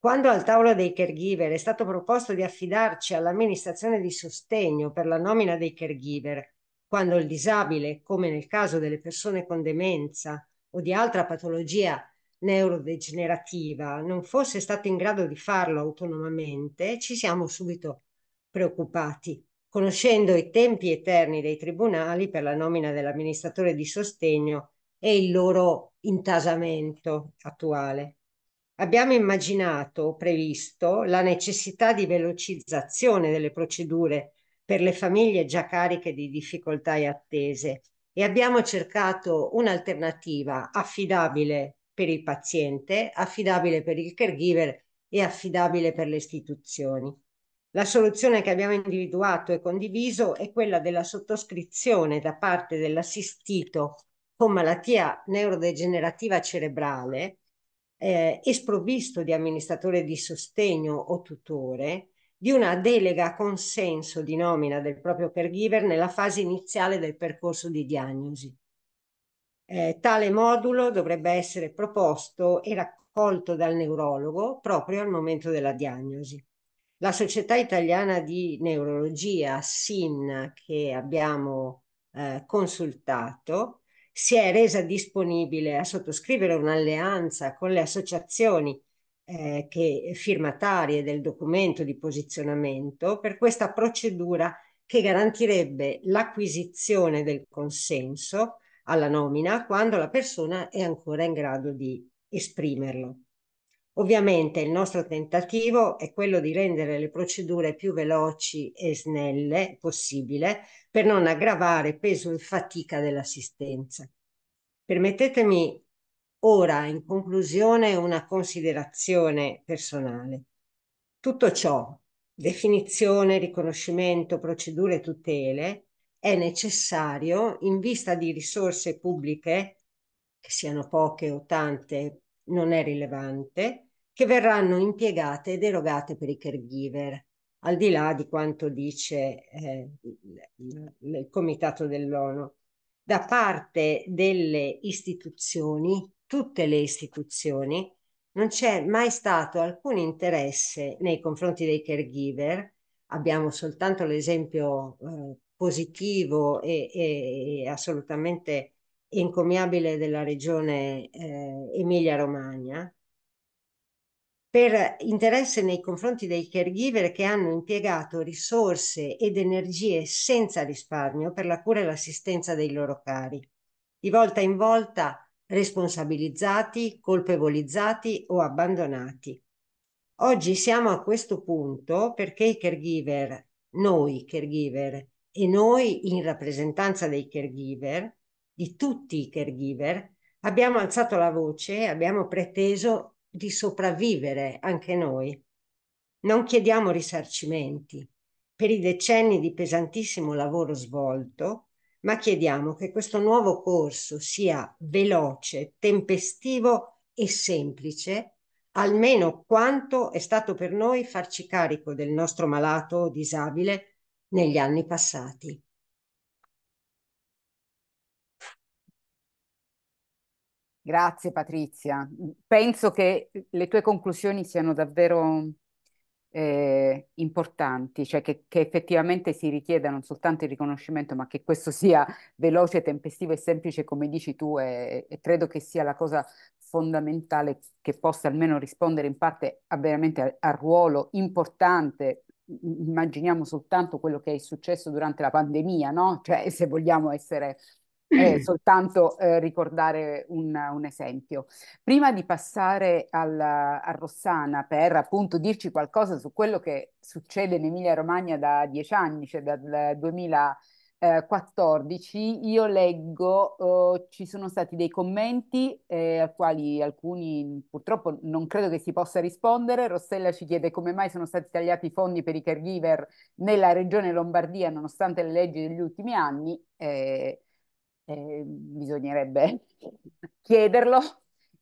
Quando al tavolo dei caregiver è stato proposto di affidarci all'amministrazione di sostegno per la nomina dei caregiver, quando il disabile, come nel caso delle persone con demenza o di altra patologia neurodegenerativa, non fosse stato in grado di farlo autonomamente, ci siamo subito preoccupati. Conoscendo i tempi eterni dei tribunali per la nomina dell'amministratore di sostegno e il loro intasamento attuale. Abbiamo immaginato, o previsto, la necessità di velocizzazione delle procedure per le famiglie già cariche di difficoltà e attese e abbiamo cercato un'alternativa affidabile per il paziente, affidabile per il caregiver e affidabile per le istituzioni. La soluzione che abbiamo individuato e condiviso è quella della sottoscrizione da parte dell'assistito con malattia neurodegenerativa cerebrale eh, e sprovvisto di amministratore di sostegno o tutore di una delega a consenso di nomina del proprio caregiver nella fase iniziale del percorso di diagnosi. Eh, tale modulo dovrebbe essere proposto e raccolto dal neurologo proprio al momento della diagnosi. La Società Italiana di Neurologia, SIN, che abbiamo eh, consultato, si è resa disponibile a sottoscrivere un'alleanza con le associazioni eh, che, firmatarie del documento di posizionamento per questa procedura che garantirebbe l'acquisizione del consenso alla nomina quando la persona è ancora in grado di esprimerlo. Ovviamente il nostro tentativo è quello di rendere le procedure più veloci e snelle possibile per non aggravare peso e fatica dell'assistenza. Permettetemi Ora, in conclusione, una considerazione personale. Tutto ciò, definizione, riconoscimento, procedure e tutele, è necessario in vista di risorse pubbliche, che siano poche o tante, non è rilevante, che verranno impiegate ed erogate per i caregiver, al di là di quanto dice eh, il, il Comitato dell'ONU, da parte delle istituzioni tutte le istituzioni, non c'è mai stato alcun interesse nei confronti dei caregiver. Abbiamo soltanto l'esempio eh, positivo e, e, e, assolutamente encomiabile della regione eh, Emilia-Romagna, per interesse nei confronti dei caregiver che hanno impiegato risorse ed energie senza risparmio per la cura e l'assistenza dei loro cari. Di volta in volta responsabilizzati, colpevolizzati o abbandonati. Oggi siamo a questo punto perché i caregiver, noi caregiver e noi in rappresentanza dei caregiver, di tutti i caregiver, abbiamo alzato la voce, abbiamo preteso di sopravvivere anche noi. Non chiediamo risarcimenti per i decenni di pesantissimo lavoro svolto ma chiediamo che questo nuovo corso sia veloce, tempestivo e semplice, almeno quanto è stato per noi farci carico del nostro malato disabile negli anni passati. Grazie Patrizia, penso che le tue conclusioni siano davvero eh, importanti, cioè che, che, effettivamente si richieda non soltanto il riconoscimento, ma che questo sia veloce, tempestivo e semplice, come dici tu, e, e credo che sia la cosa fondamentale che possa almeno rispondere in parte a veramente al ruolo importante. Immaginiamo soltanto quello che è successo durante la pandemia, no? Cioè, se vogliamo essere eh, soltanto eh, ricordare un, un, esempio. Prima di passare al, a Rossana per appunto dirci qualcosa su quello che succede in Emilia Romagna da dieci anni, cioè dal 2014, io leggo, eh, ci sono stati dei commenti eh, a quali alcuni purtroppo non credo che si possa rispondere. Rossella ci chiede come mai sono stati tagliati i fondi per i caregiver nella regione Lombardia nonostante le leggi degli ultimi anni. Eh, eh, bisognerebbe chiederlo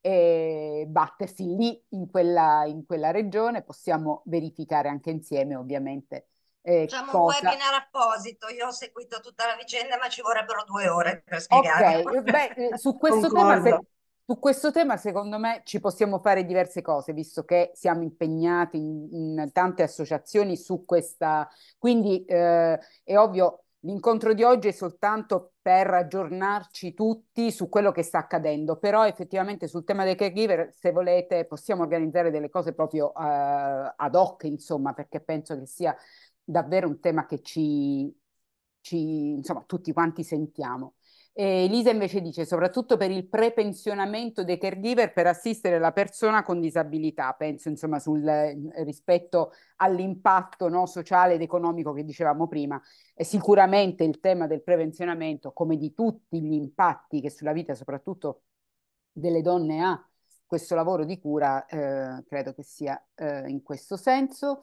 e battersi lì in quella, in quella regione, possiamo verificare anche insieme ovviamente. Eh, Facciamo cosa... un webinar apposito, io ho seguito tutta la vicenda ma ci vorrebbero due ore per spiegare. Okay. Eh, beh, eh, su, questo tema, se, su questo tema secondo me ci possiamo fare diverse cose, visto che siamo impegnati in, in tante associazioni su questa, quindi eh, è ovvio L'incontro di oggi è soltanto per aggiornarci tutti su quello che sta accadendo, però effettivamente sul tema dei caregiver, se volete, possiamo organizzare delle cose proprio uh, ad hoc, insomma, perché penso che sia davvero un tema che ci, ci insomma, tutti quanti sentiamo. Elisa invece dice soprattutto per il prepensionamento dei caregiver per assistere la persona con disabilità, penso insomma sul, eh, rispetto all'impatto no, sociale ed economico che dicevamo prima, e sicuramente il tema del prevenzionamento come di tutti gli impatti che sulla vita soprattutto delle donne ha questo lavoro di cura, eh, credo che sia eh, in questo senso.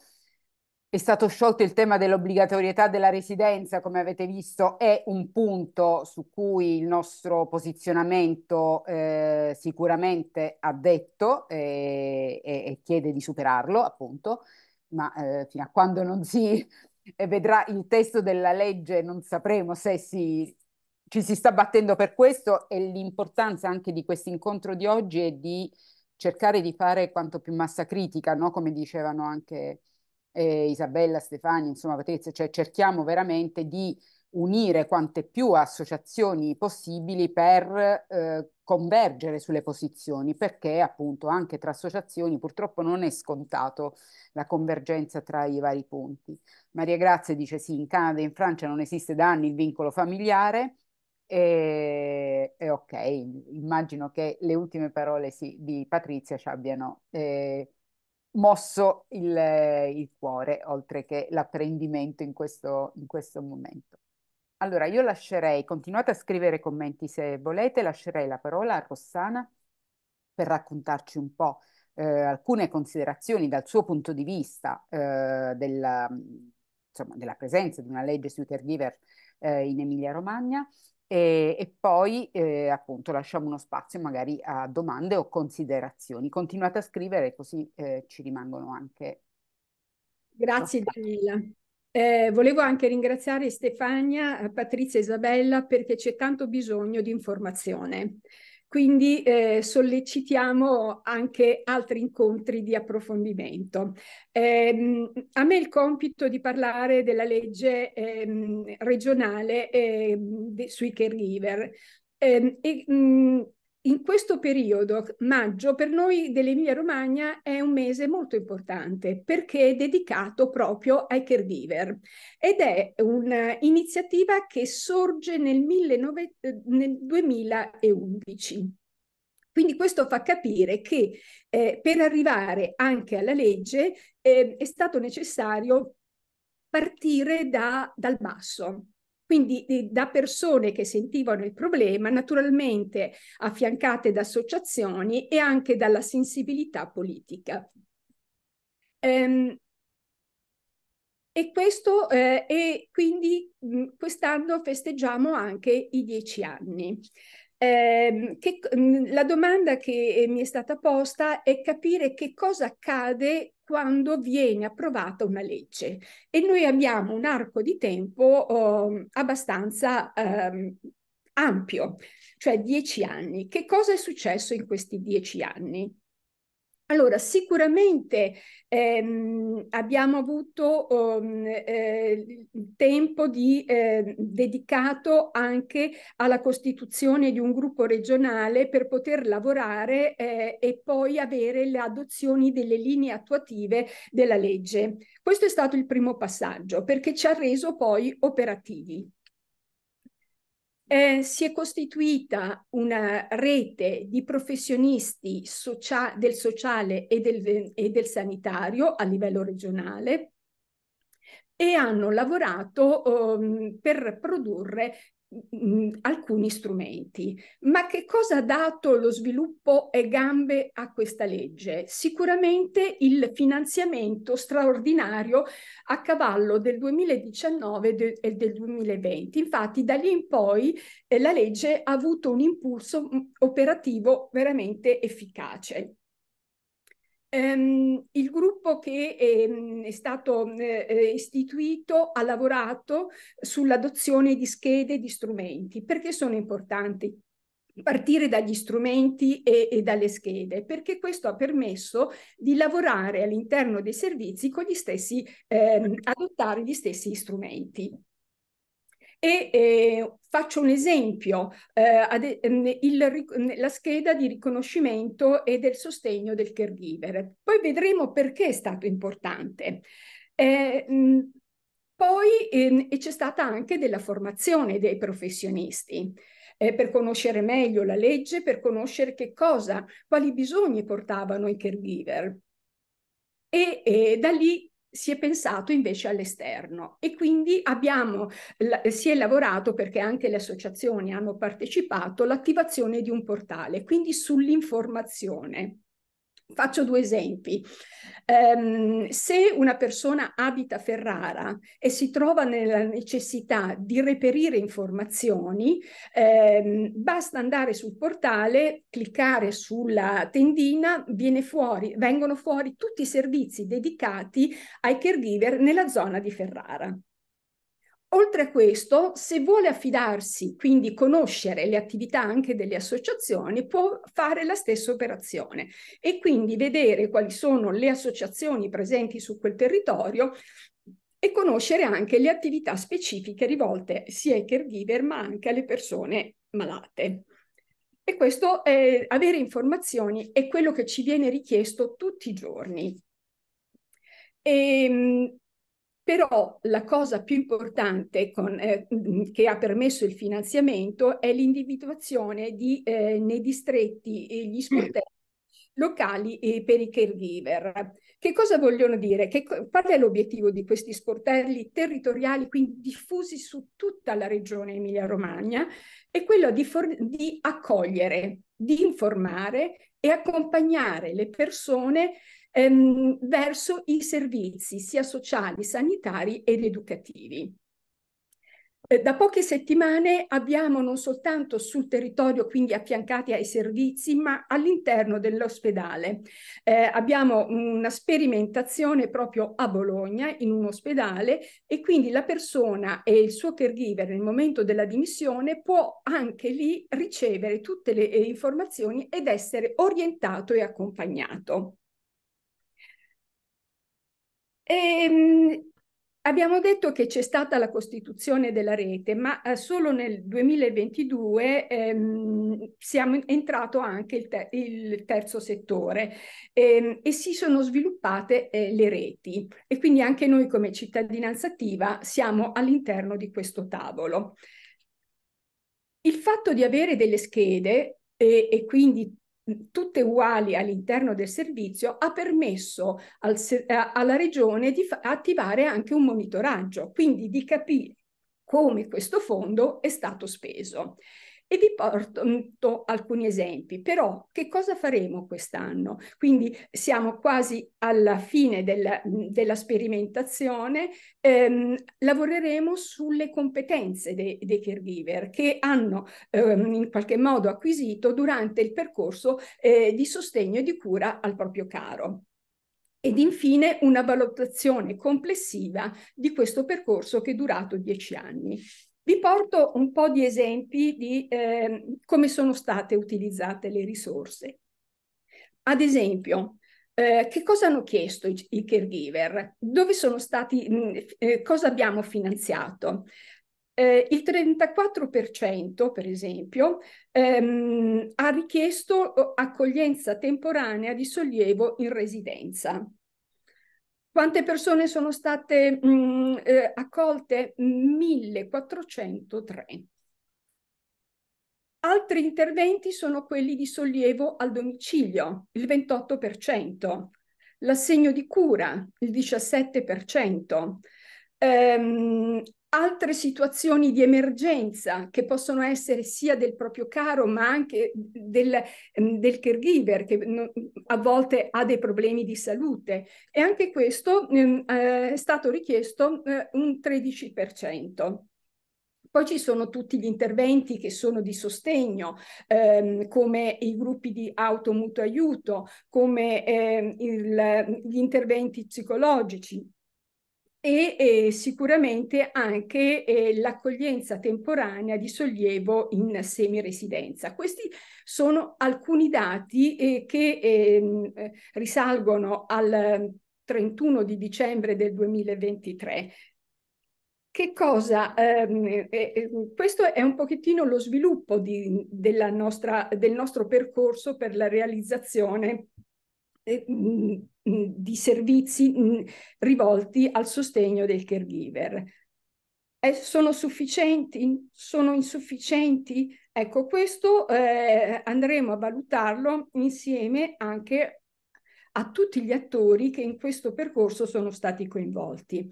È stato sciolto il tema dell'obbligatorietà della residenza, come avete visto, è un punto su cui il nostro posizionamento eh, sicuramente ha detto e, eh, e, e, chiede di superarlo, appunto, ma eh, fino a quando non si eh, vedrà il testo della legge non sapremo se si, ci si sta battendo per questo e l'importanza anche di questo incontro di oggi è di cercare di fare quanto più massa critica, no? come dicevano anche eh, Isabella, Stefani, insomma Patrizia, cioè cerchiamo veramente di unire quante più associazioni possibili per eh, convergere sulle posizioni, perché appunto anche tra associazioni purtroppo non è scontato la convergenza tra i vari punti. Maria Grazia dice sì, in Canada e in Francia non esiste da anni il vincolo familiare, e, e, ok, immagino che le ultime parole sì, di Patrizia ci abbiano eh, mosso il, il cuore, oltre che l'apprendimento in questo, in questo momento. Allora, io lascerei, continuate a scrivere commenti se volete, lascerei la parola a Rossana per raccontarci un po' eh, alcune considerazioni dal suo punto di vista eh, della, insomma, della presenza di una legge sui caregiver eh, in Emilia Romagna e, e poi eh, appunto lasciamo uno spazio magari a domande o considerazioni. Continuate a scrivere così eh, ci rimangono anche. Grazie Daniela. Eh, volevo anche ringraziare Stefania, eh, Patrizia e Isabella perché c'è tanto bisogno di informazione. Quindi eh, sollecitiamo anche altri incontri di approfondimento. Eh, a me il compito di parlare della legge eh, regionale ehm, sui caregiver. Eh, e, mh, mm, in questo periodo, maggio, per noi dell'Emilia Romagna è un mese molto importante perché è dedicato proprio ai caregiver ed è un'iniziativa che sorge nel, 19, eh, nel 2011. Quindi questo fa capire che eh, per arrivare anche alla legge eh, è stato necessario partire da, dal basso, quindi da persone che sentivano il problema, naturalmente affiancate da associazioni e anche dalla sensibilità politica. Ehm, e questo eh, e quindi mm, quest'anno festeggiamo anche i dieci anni. Eh, che, mm, la domanda che eh, mi è stata posta è capire che cosa accade quando viene approvata una legge e noi abbiamo un arco di tempo eh, abbastanza eh, ampio, cioè dieci anni. Che cosa è successo in questi dieci anni? Allora, sicuramente ehm, abbiamo avuto um, eh, tempo di, eh, dedicato anche alla costituzione di un gruppo regionale per poter lavorare eh, e poi avere le adozioni delle linee attuative della legge. Questo è stato il primo passaggio perché ci ha reso poi operativi eh, si è costituita una rete di professionisti socia del sociale e del, e del sanitario a livello regionale, e hanno lavorato um, per produrre mh, mm, alcuni strumenti. Ma che cosa ha dato lo sviluppo e gambe a questa legge? Sicuramente il finanziamento straordinario a cavallo del 2019 de- e del 2020. Infatti da lì in poi eh, la legge ha avuto un impulso mm, operativo veramente efficace. Ehm, il gruppo che è, ehm, è stato eh, eh, istituito ha lavorato sull'adozione di schede di strumenti. Perché sono importanti? partire dagli strumenti e, e, dalle schede, perché questo ha permesso di lavorare all'interno dei servizi con gli stessi, ehm, adottare gli stessi strumenti. E eh, faccio un esempio, eh, mm, il, mm, la scheda di riconoscimento e del sostegno del caregiver. Poi vedremo perché è stato importante. Eh, mh, mm, poi eh, c'è stata anche della formazione dei professionisti eh, per conoscere meglio la legge, per conoscere che cosa, quali bisogni portavano i caregiver. E, e da lì si è pensato invece all'esterno e quindi abbiamo, si è lavorato perché anche le associazioni hanno partecipato all'attivazione di un portale, quindi sull'informazione. Faccio due esempi. Um, se una persona abita a Ferrara e si trova nella necessità di reperire informazioni, um, basta andare sul portale, cliccare sulla tendina, fuori, vengono fuori tutti i servizi dedicati ai caregiver nella zona di Ferrara. Oltre a questo, se vuole affidarsi, quindi conoscere le attività anche delle associazioni, può fare la stessa operazione e quindi vedere quali sono le associazioni presenti su quel territorio e conoscere anche le attività specifiche rivolte sia ai caregiver ma anche alle persone malate. E questo, eh, avere informazioni, è quello che ci viene richiesto tutti i giorni. E, ehm, però la cosa più importante con, eh, mm, che ha permesso il finanziamento è l'individuazione di, eh, nei distretti e eh, gli sportelli locali eh, per i caregiver. Che cosa vogliono dire? Che, qual è l'obiettivo di questi sportelli territoriali, quindi diffusi su tutta la regione Emilia-Romagna? È quello di, di accogliere, di informare e accompagnare le persone ehm, verso i servizi sia sociali, sanitari ed educativi. Eh, da poche settimane abbiamo non soltanto sul territorio, quindi affiancati ai servizi, ma all'interno dell'ospedale. Eh, abbiamo una sperimentazione proprio a Bologna, in un ospedale, e quindi la persona e il suo caregiver nel momento della dimissione può anche lì ricevere tutte le eh, informazioni ed essere orientato e accompagnato. E, ehm, abbiamo detto che c'è stata la costituzione della rete, ma eh, solo nel 2022 ehm, siamo entrato anche il, te il terzo settore ehm, e si sono sviluppate eh, le reti e quindi anche noi come cittadinanza attiva siamo all'interno di questo tavolo. Il fatto di avere delle schede e, e, quindi tutte uguali all'interno del servizio, ha permesso al, eh, alla regione di attivare anche un monitoraggio, quindi di capire come questo fondo è stato speso. E vi porto mm, alcuni esempi, però che cosa faremo quest'anno? Quindi siamo quasi alla fine della, mm, della sperimentazione, ehm, lavoreremo sulle competenze dei, dei caregiver che hanno ehm, in qualche modo acquisito durante il percorso eh, di sostegno e di cura al proprio caro ed infine una valutazione complessiva di questo percorso che è durato dieci anni. Vi porto un po' di esempi di eh, come sono state utilizzate le risorse. Ad esempio, eh, che cosa hanno chiesto i, i caregiver? Dove sono stati, mh, mm, eh, cosa abbiamo finanziato? Eh, il 34% per esempio ehm, ha richiesto oh, accoglienza temporanea di sollievo in residenza. Quante persone sono state mh, mm, eh, accolte? 1403. Altri interventi sono quelli di sollievo al domicilio, il 28%, l'assegno di cura, il 17%, ehm, altre situazioni di emergenza che possono essere sia del proprio caro ma anche del, mm, del caregiver che a volte ha dei problemi di salute e anche questo mm, eh, è stato richiesto eh, un 13%. Poi ci sono tutti gli interventi che sono di sostegno, ehm, come i gruppi di auto mutuo aiuto, come ehm, il, gli interventi psicologici, e eh, sicuramente anche eh, l'accoglienza temporanea di sollievo in semiresidenza. Questi sono alcuni dati eh, che ehm, eh, risalgono al 31 di dicembre del 2023. Che cosa? Ehm, eh, eh, questo è un pochettino lo sviluppo di, nostra, del nostro percorso per la realizzazione Mm, mm, di servizi mm, rivolti al sostegno del caregiver. Eh, sono sufficienti? Sono insufficienti? Ecco, questo eh, andremo a valutarlo insieme anche a tutti gli attori che in questo percorso sono stati coinvolti.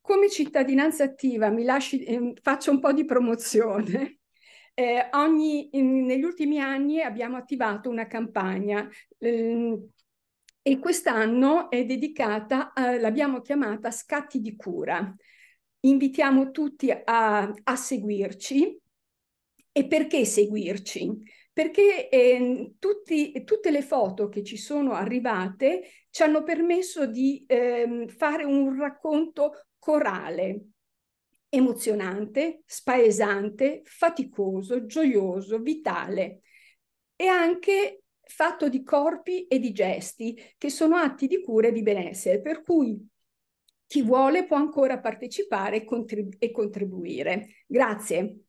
Come cittadinanza attiva, mi lasci, eh, faccio un po' di promozione. Eh, ogni, in, negli ultimi anni abbiamo attivato una campagna eh, e quest'anno è dedicata, eh, l'abbiamo chiamata Scatti di cura. Invitiamo tutti a, a seguirci. E perché seguirci? Perché eh, tutti, tutte le foto che ci sono arrivate ci hanno permesso di eh, fare un racconto corale, emozionante, spaesante, faticoso, gioioso, vitale e anche fatto di corpi e di gesti, che sono atti di cura e di benessere, per cui chi vuole può ancora partecipare e, contribu- e contribuire. Grazie.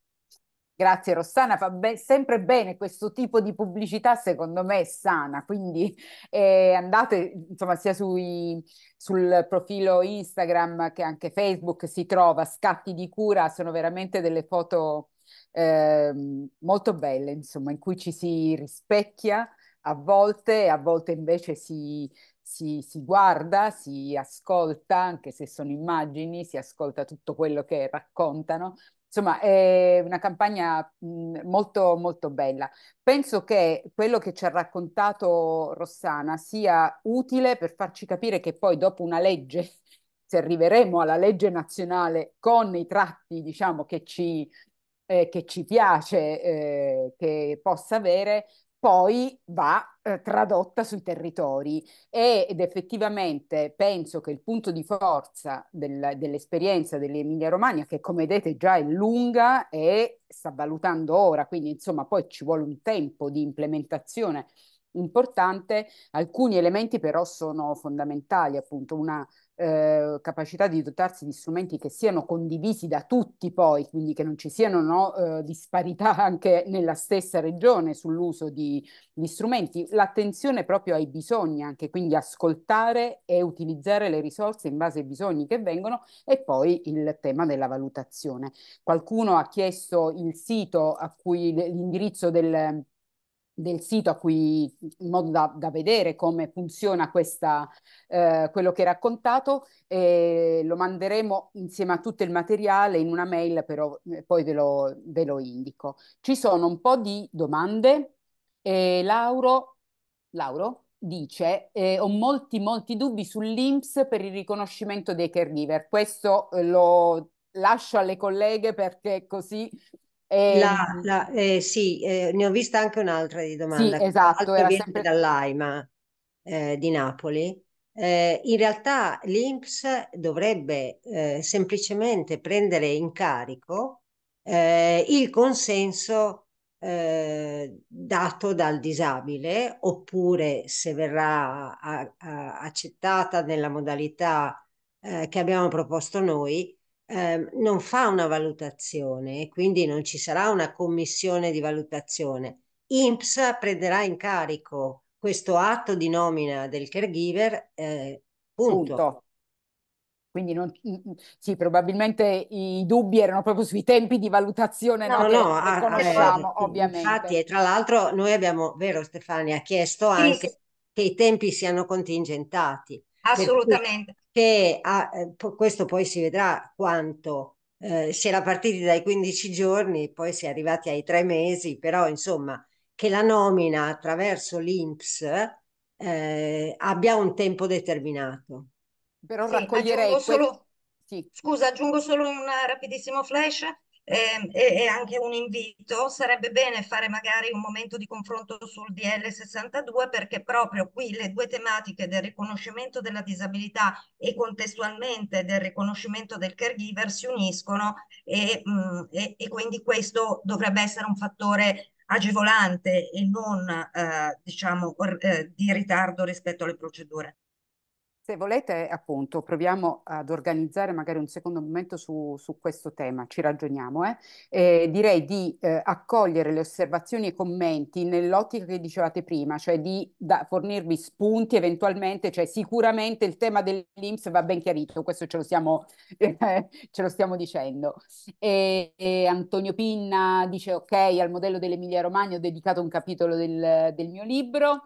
Grazie Rossana, fa be- sempre bene questo tipo di pubblicità, secondo me è sana, quindi eh, andate insomma sia sui, sul profilo Instagram che anche Facebook si trova, scatti di cura, sono veramente delle foto eh, molto belle, insomma, in cui ci si rispecchia a volte, a volte invece si, si, si, guarda, si ascolta, anche se sono immagini, si ascolta tutto quello che raccontano. Insomma, è una campagna molto, molto bella. Penso che quello che ci ha raccontato Rossana sia utile per farci capire che poi dopo una legge, se arriveremo alla legge nazionale con i tratti, diciamo, che ci, eh, che ci piace, eh, che possa avere, poi va eh, tradotta sui territori e, ed effettivamente penso che il punto di forza del, dell'esperienza dell'Emilia Romagna, che come vedete già è lunga e sta valutando ora, quindi insomma poi ci vuole un tempo di implementazione importante, alcuni elementi però sono fondamentali, appunto una eh, capacità di dotarsi di strumenti che siano condivisi da tutti poi, quindi che non ci siano no, eh, disparità anche nella stessa regione sull'uso di, di strumenti, l'attenzione proprio ai bisogni, anche quindi ascoltare e utilizzare le risorse in base ai bisogni che vengono e poi il tema della valutazione. Qualcuno ha chiesto il sito a cui l'indirizzo del del sito a cui, in modo da, da vedere come funziona questa, eh, quello che hai raccontato e lo manderemo insieme a tutto il materiale in una mail, però eh, poi ve lo, ve lo indico. Ci sono un po' di domande e Lauro, Lauro dice eh, ho molti molti dubbi sull'Inps per il riconoscimento dei caregiver, questo eh, lo lascio alle colleghe perché così la, ehm, la, eh, sì, eh, ne ho vista anche un'altra di domanda. Sì, esatto, era sempre... dall'AIMA eh, di Napoli. Eh, in realtà l'INPS dovrebbe eh, semplicemente prendere in carico eh, il consenso dato dal disabile oppure se verrà a, a, accettata nella modalità che abbiamo proposto noi, eh, non fa una valutazione e quindi non ci sarà una commissione di valutazione. INPS prenderà in carico questo atto di nomina del caregiver, eh, punto. punto. Quindi non, sì, probabilmente i dubbi erano proprio sui tempi di valutazione no, no, che, no, che conosciamo, eh, ovviamente. Infatti, e tra l'altro noi abbiamo, vero Stefania, chiesto sì, anche che i tempi siano contingentati. Assolutamente che ha, eh, questo poi si vedrà quanto eh, si era partiti dai 15 giorni, poi si è arrivati ai tre mesi, però insomma che la nomina attraverso l'INPS eh, abbia un tempo determinato. Però sì, raccoglierei... Aggiungo solo, sì. Scusa, aggiungo solo un rapidissimo flash eh, e, e, anche un invito, sarebbe bene fare magari un momento di confronto sul DL62 perché proprio qui le due tematiche del riconoscimento della disabilità e contestualmente del riconoscimento del caregiver si uniscono e, mh, mm, e, e quindi questo dovrebbe essere un fattore agevolante e non eh, diciamo eh, di ritardo rispetto alle procedure. Se volete, appunto, proviamo ad organizzare magari un secondo momento su, su questo tema, ci ragioniamo. Eh? Eh, direi di eh, accogliere le osservazioni e i commenti nell'ottica che dicevate prima, cioè di da, fornirvi spunti eventualmente, cioè sicuramente il tema dell'Inps va ben chiarito, questo ce lo stiamo, ce lo stiamo dicendo. E, e Antonio Pinna dice ok, al modello dell'Emilia Romagna ho dedicato un capitolo del, del mio libro.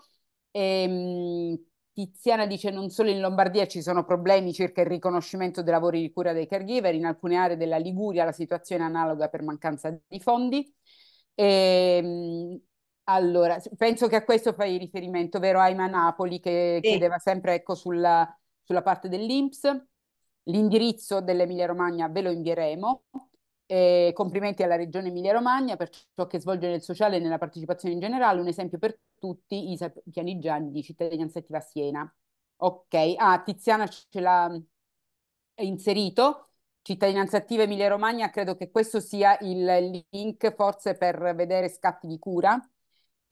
E, ehm, Tiziana dice non solo in Lombardia ci sono problemi circa il riconoscimento dei lavori di cura dei caregiver, in alcune aree della Liguria la situazione è analoga per mancanza di fondi. E, ehm, allora, penso che a questo fai riferimento, vero Aima Napoli che sì. chiedeva sempre ecco, sulla, sulla parte dell'Inps. L'indirizzo dell'Emilia Romagna ve lo invieremo. Eh, complimenti alla Regione Emilia-Romagna per ciò che svolge nel sociale e nella partecipazione in generale, un esempio per tutti i pianigiani di cittadinanza attiva Siena. Ok, ah, Tiziana ce l'ha mm, inserito, cittadinanza attiva Emilia-Romagna, credo che questo sia il link forse per vedere scatti di cura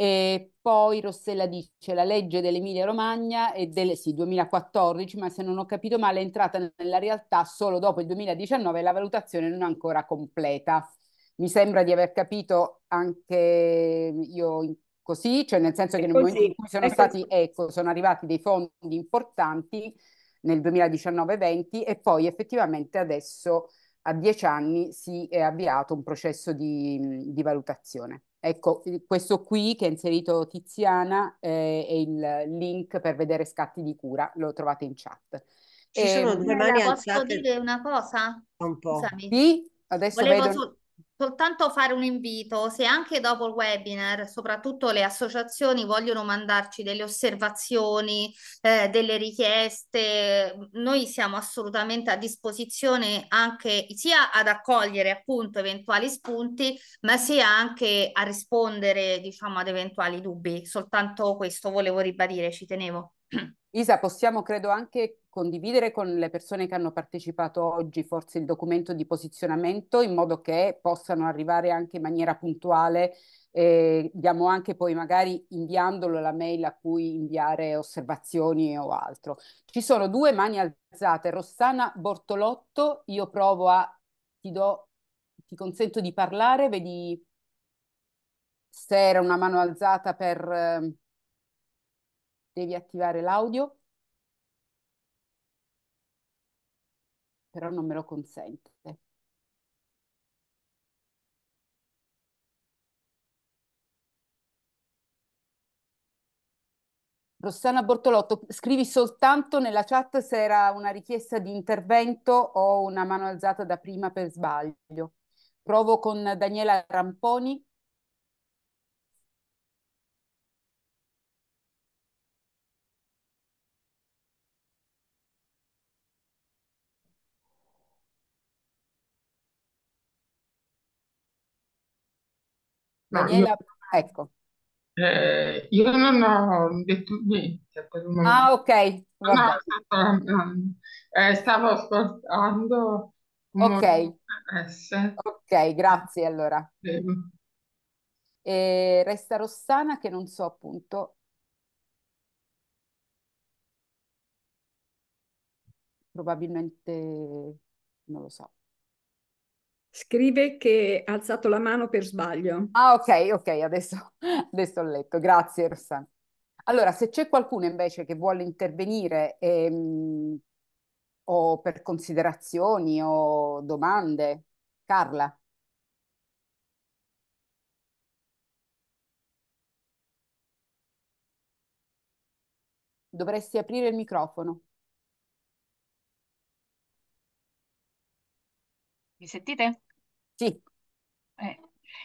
e poi Rossella dice la legge dell'Emilia Romagna e del sì, 2014, ma se non ho capito male è entrata nella realtà solo dopo il 2019 e la valutazione non è ancora completa. Mi sembra di aver capito anche io così, cioè nel senso che nel momento in cui sono stati, ecco, sono arrivati dei fondi importanti nel 2019-20 e poi effettivamente adesso a dieci anni si è avviato un processo di, di valutazione. Ecco, questo qui che ha inserito Tiziana eh, è il link per vedere scatti di cura, lo trovate in chat. Ci eh, sono due mani alzate. posso dire una cosa? Un po'. Scusami. Sì, adesso Volevo vedo soltanto fare un invito, se anche dopo il webinar, soprattutto le associazioni vogliono mandarci delle osservazioni, eh, delle richieste, noi siamo assolutamente a disposizione anche sia ad accogliere appunto eventuali spunti, ma sia anche a rispondere diciamo ad eventuali dubbi. Soltanto questo volevo ribadire, ci tenevo. Isa, possiamo credo anche condividere con le persone che hanno partecipato oggi forse il documento di posizionamento in modo che possano arrivare anche in maniera puntuale. Eh, diamo anche poi magari inviandolo la mail a cui inviare osservazioni o altro. Ci sono due mani alzate, Rossana Bortolotto, io provo a, ti do, ti consento di parlare, vedi se era una mano alzata per... Eh, devi attivare l'audio, però non me lo consente. Rossana Bortolotto, scrivi soltanto nella chat se era una richiesta di intervento o una mano alzata da prima per sbaglio. Provo con Daniela Ramponi. Daniela, io, ecco. Eh, io non ho detto niente per un momento. Ah, ok, va No, stavo, eh, stavo ascoltando con molto Ok, interesse. ok, grazie allora. Eh, E resta Rossana che non so appunto, probabilmente non lo so. Scrive che ha alzato la mano per sbaglio. Ah, ok, ok, adesso, adesso ho letto. Grazie, Rossana. Allora, se c'è qualcuno invece che vuole intervenire ehm, o per considerazioni o domande, Carla. Dovresti aprire il microfono. Mi sentite? Sì. Eh.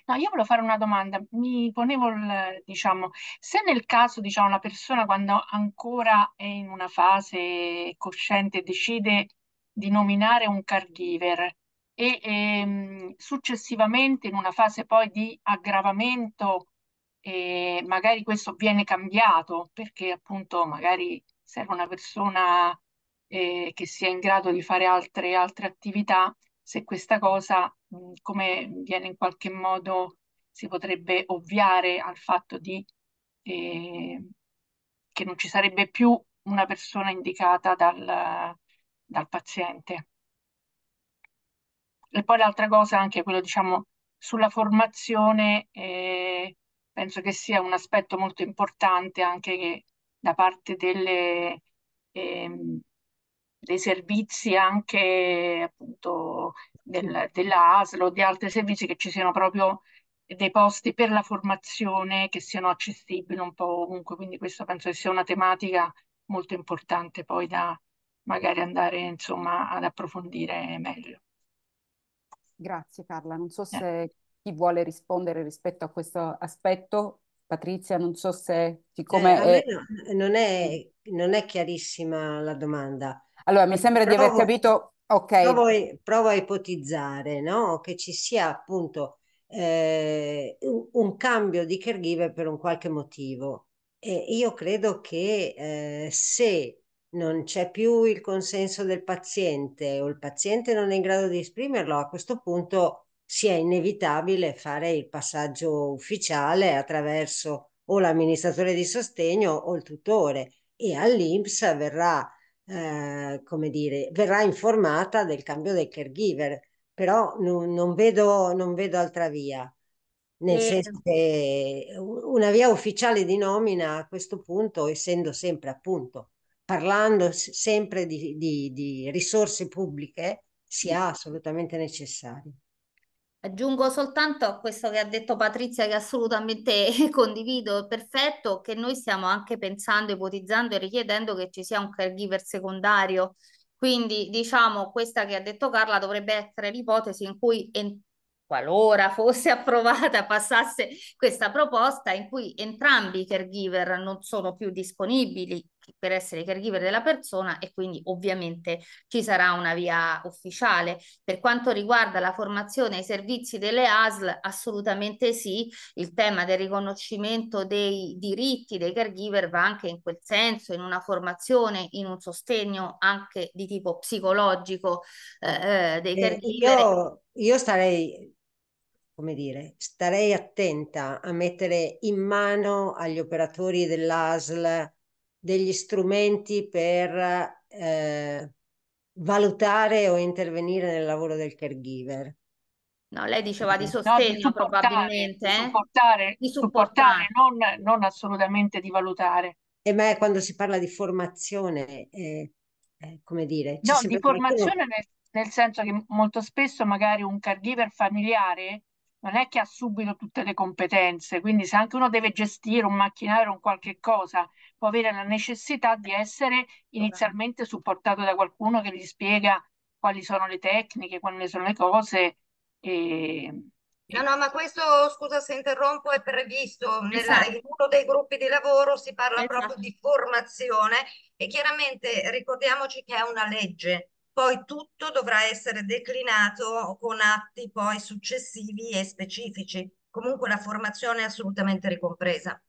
No, io volevo fare una domanda. Mi ponevo, diciamo, se nel caso, diciamo, una persona quando ancora è in una fase cosciente decide di nominare un caregiver e, e ehm, successivamente in una fase poi di aggravamento, eh, magari questo viene cambiato perché appunto magari serve una persona eh, che sia in grado di fare altre, altre attività se questa cosa, come viene in qualche modo, si potrebbe ovviare al fatto di, eh, che non ci sarebbe più una persona indicata dal, dal paziente. E poi l'altra cosa, anche quello diciamo sulla formazione, eh, penso che sia un aspetto molto importante anche che da parte delle, eh, dei servizi anche appunto del, dell'ASL o di altri servizi che ci siano proprio dei posti per la formazione che siano accessibili un po' ovunque, quindi questa penso che sia una tematica molto importante poi da magari andare insomma ad approfondire meglio. Grazie Carla, non so se eh. chi vuole rispondere rispetto a questo aspetto, Patrizia, non so se siccome... Eh, è... Non, è, non è chiarissima la domanda, allora, mi sembra di aver capito, ok. Provo, provo, a ipotizzare, no? Che ci sia appunto eh, un, cambio di caregiver per un qualche motivo. E io credo che eh, se non c'è più il consenso del paziente o il paziente non è in grado di esprimerlo, a questo punto sia inevitabile fare il passaggio ufficiale attraverso o l'amministratore di sostegno o il tutore e all'INPS verrà eh, come dire, verrà informata del cambio del caregiver, però non, non, vedo, non vedo altra via. Nel eh. senso che una via ufficiale di nomina a questo punto, essendo sempre appunto parlando sempre di, di, di risorse pubbliche, sia assolutamente necessaria. Aggiungo soltanto a questo che ha detto Patrizia, che assolutamente condivido, perfetto, che noi stiamo anche pensando, ipotizzando e richiedendo che ci sia un caregiver secondario. Quindi, diciamo, questa che ha detto Carla dovrebbe essere l'ipotesi in cui, qualora fosse approvata, passasse questa proposta, in cui entrambi i caregiver non sono più disponibili per essere caregiver della persona e quindi ovviamente ci sarà una via ufficiale. Per quanto riguarda la formazione ai servizi delle ASL, assolutamente sì, il tema del riconoscimento dei diritti dei caregiver va anche in quel senso, in una formazione, in un sostegno anche di tipo psicologico eh, eh dei eh, caregiver. Io, io starei come dire, starei attenta a mettere in mano agli operatori dell'ASL degli strumenti per eh, valutare o intervenire nel lavoro del caregiver. No, lei diceva di sostegno no, di probabilmente. Eh? Di supportare, di supportare, non, non, assolutamente di valutare. E beh, quando si parla di formazione, eh, eh come dire... No, di formazione nel, nel senso che molto spesso magari un caregiver familiare non è che ha subito tutte le competenze, quindi se anche uno deve gestire un macchinario o un qualche cosa può avere la necessità di essere inizialmente supportato da qualcuno che gli spiega quali sono le tecniche, quali sono le cose. E... No, no, ma questo, scusa se interrompo, è previsto. Nella, esatto. In uno dei gruppi di lavoro si parla esatto. proprio di formazione e chiaramente ricordiamoci che è una legge. Poi tutto dovrà essere declinato con atti poi successivi e specifici. Comunque la formazione è assolutamente ricompresa.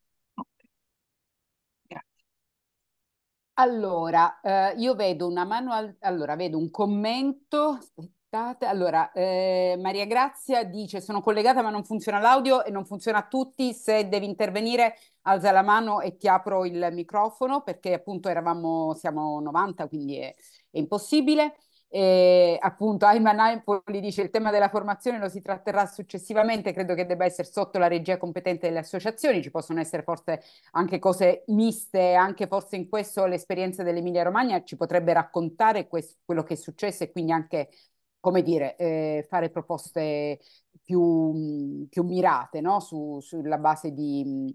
Allora, eh, io vedo una mano, allora vedo un commento, aspettate, allora eh, Maria Grazia dice sono collegata ma non funziona l'audio e non funziona a tutti, se devi intervenire alza la mano e ti apro il microfono perché appunto eravamo, siamo 90 quindi è, è impossibile. E appunto Ayman Napoli dice il tema della formazione lo si tratterà successivamente, credo che debba essere sotto la regia competente delle associazioni, ci possono essere forse anche cose miste, anche forse in questo l'esperienza dell'Emilia Romagna ci potrebbe raccontare questo, quello che è successo e quindi anche, come dire, eh, fare proposte più, più mirate no? Su, sulla base di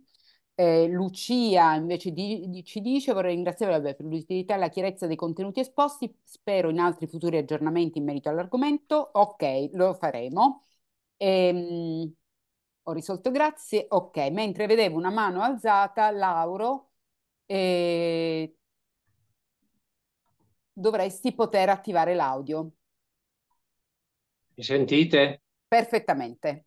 eh, Lucia invece di, di, ci dice vorrei ringraziare vabbè, per l'utilità e la chiarezza dei contenuti esposti, spero in altri futuri aggiornamenti in merito all'argomento, ok lo faremo. Ehm, ho risolto grazie, ok, mentre vedevo una mano alzata, Lauro, eh, dovresti poter attivare l'audio. Mi sentite? Perfettamente.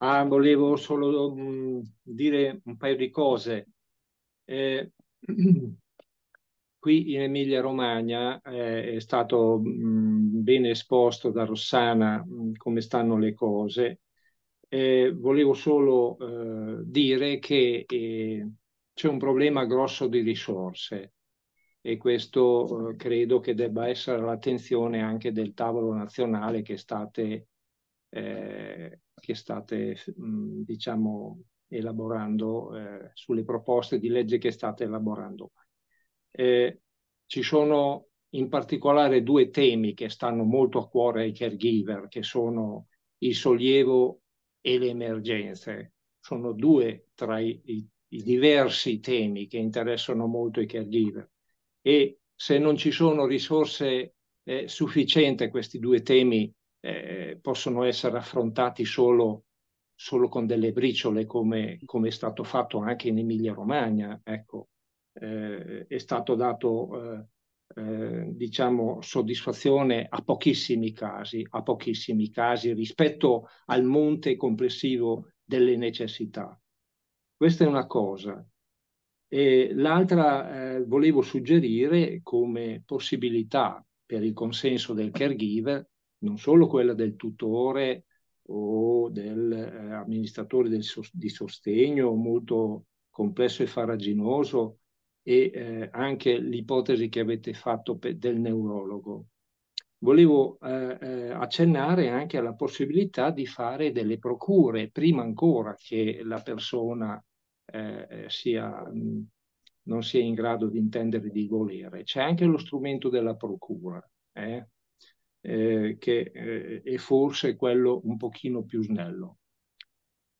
Ah, volevo solo mh, mm, dire un paio di cose. Eh, qui in Emilia-Romagna eh, è stato mh, mm, bene esposto da Rossana mh, mm, come stanno le cose. Eh, volevo solo eh, dire che eh, c'è un problema grosso di risorse e questo eh, credo che debba essere l'attenzione anche del tavolo nazionale che state eh, che state mm, diciamo, elaborando, eh, sulle proposte di legge che state elaborando. Eh, ci sono in particolare due temi che stanno molto a cuore ai caregiver, che sono il sollievo e le emergenze. Sono due tra i, i, i diversi temi che interessano molto i caregiver. E se non ci sono risorse eh, sufficienti a questi due temi, eh, possono essere affrontati solo, solo, con delle briciole, come, come è stato fatto anche in Emilia-Romagna. Ecco, eh, è stato dato eh, eh, diciamo, soddisfazione a pochissimi casi, a pochissimi casi rispetto al monte complessivo delle necessità. Questa è una cosa. E l'altra eh, volevo suggerire come possibilità per il consenso del caregiver non solo quella del tutore o dell'amministratore eh, so- di sostegno molto complesso e faraginoso e eh, anche l'ipotesi che avete fatto pe- del neurologo. Volevo eh, eh, accennare anche alla possibilità di fare delle procure prima ancora che la persona eh, eh, sia, mh, non sia in grado di intendere di volere. C'è anche lo strumento della procura. Eh? eh, che eh, è forse quello un pochino più snello.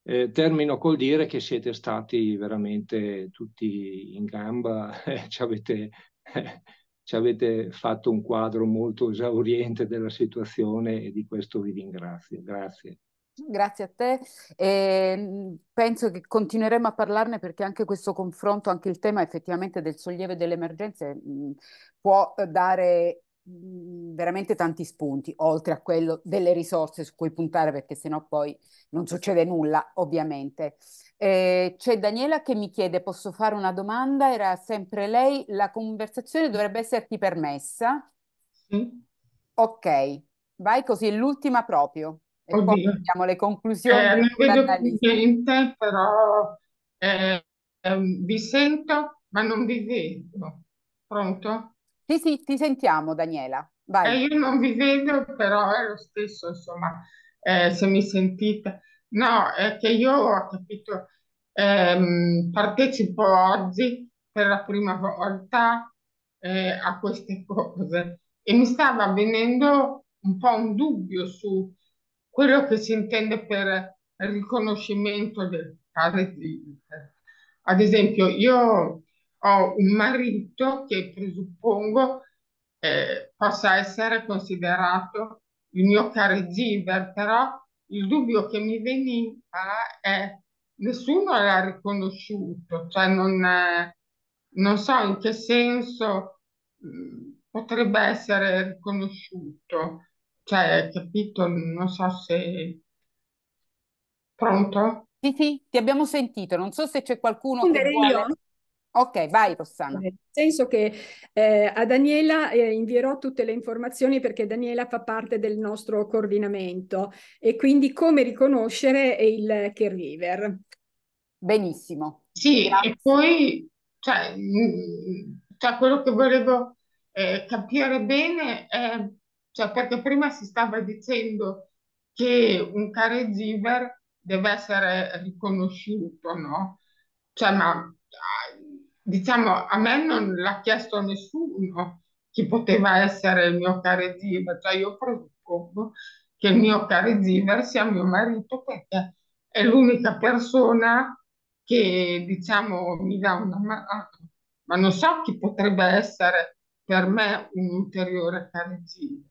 Eh, termino col dire che siete stati veramente tutti in gamba, ci, avete, ci avete fatto un quadro molto esauriente della situazione e di questo vi ringrazio. Grazie. Grazie a te. Eh, penso che continueremo a parlarne perché anche questo confronto, anche il tema effettivamente del sollievo e delle emergenze mm, può eh, dare Mhmm, veramente tanti spunti, oltre a quello delle risorse su cui puntare, perché sennò poi non succede nulla, ovviamente. Eh, c'è Daniela che mi chiede, posso fare una domanda? Era sempre lei, la conversazione dovrebbe esserti permessa? Sì. Ok, vai così, l'ultima proprio. E Oddio. poi abbiamo le eh, conclusioni. Eh, non vedo niente, però eh, vi sento, ma non vi vedo. Pronto? Sì, sì, ti sentiamo, Daniela. Vai. Eh, io non vi vedo, però è lo stesso, insomma, eh, se mi sentite. No, è che io ho capito, ehm, partecipo oggi per la prima volta eh, a queste cose e mi stava avvenendo un po' un dubbio su quello che si intende per riconoscimento del paradiso. Ad esempio, io ho un marito che presuppongo eh, possa essere considerato il mio caregiver, però il dubbio che mi veniva è nessuno l'ha riconosciuto, cioè non, eh, non so in che senso mm, potrebbe essere riconosciuto, cioè capito, non so se... Pronto? Sì, sì, ti abbiamo sentito, non so se c'è qualcuno che vuole... Io. Ok, vai Rossana. Nel senso che eh, a Daniela eh, invierò tutte le informazioni perché Daniela fa parte del nostro coordinamento e quindi come riconoscere il caregiver. Benissimo. Sì, Grazie. e poi cioè, mm, cioè quello che volevo eh, capire bene è cioè, perché prima si stava dicendo che un caregiver deve essere riconosciuto, no? Cioè, ma diciamo, a me non l'ha chiesto nessuno chi poteva essere il mio caregiver, cioè io presuppongo che il mio caregiver sia mio marito perché è l'unica persona che, diciamo, mi dà una mano, ah, ma non so chi potrebbe essere per me un ulteriore caregiver,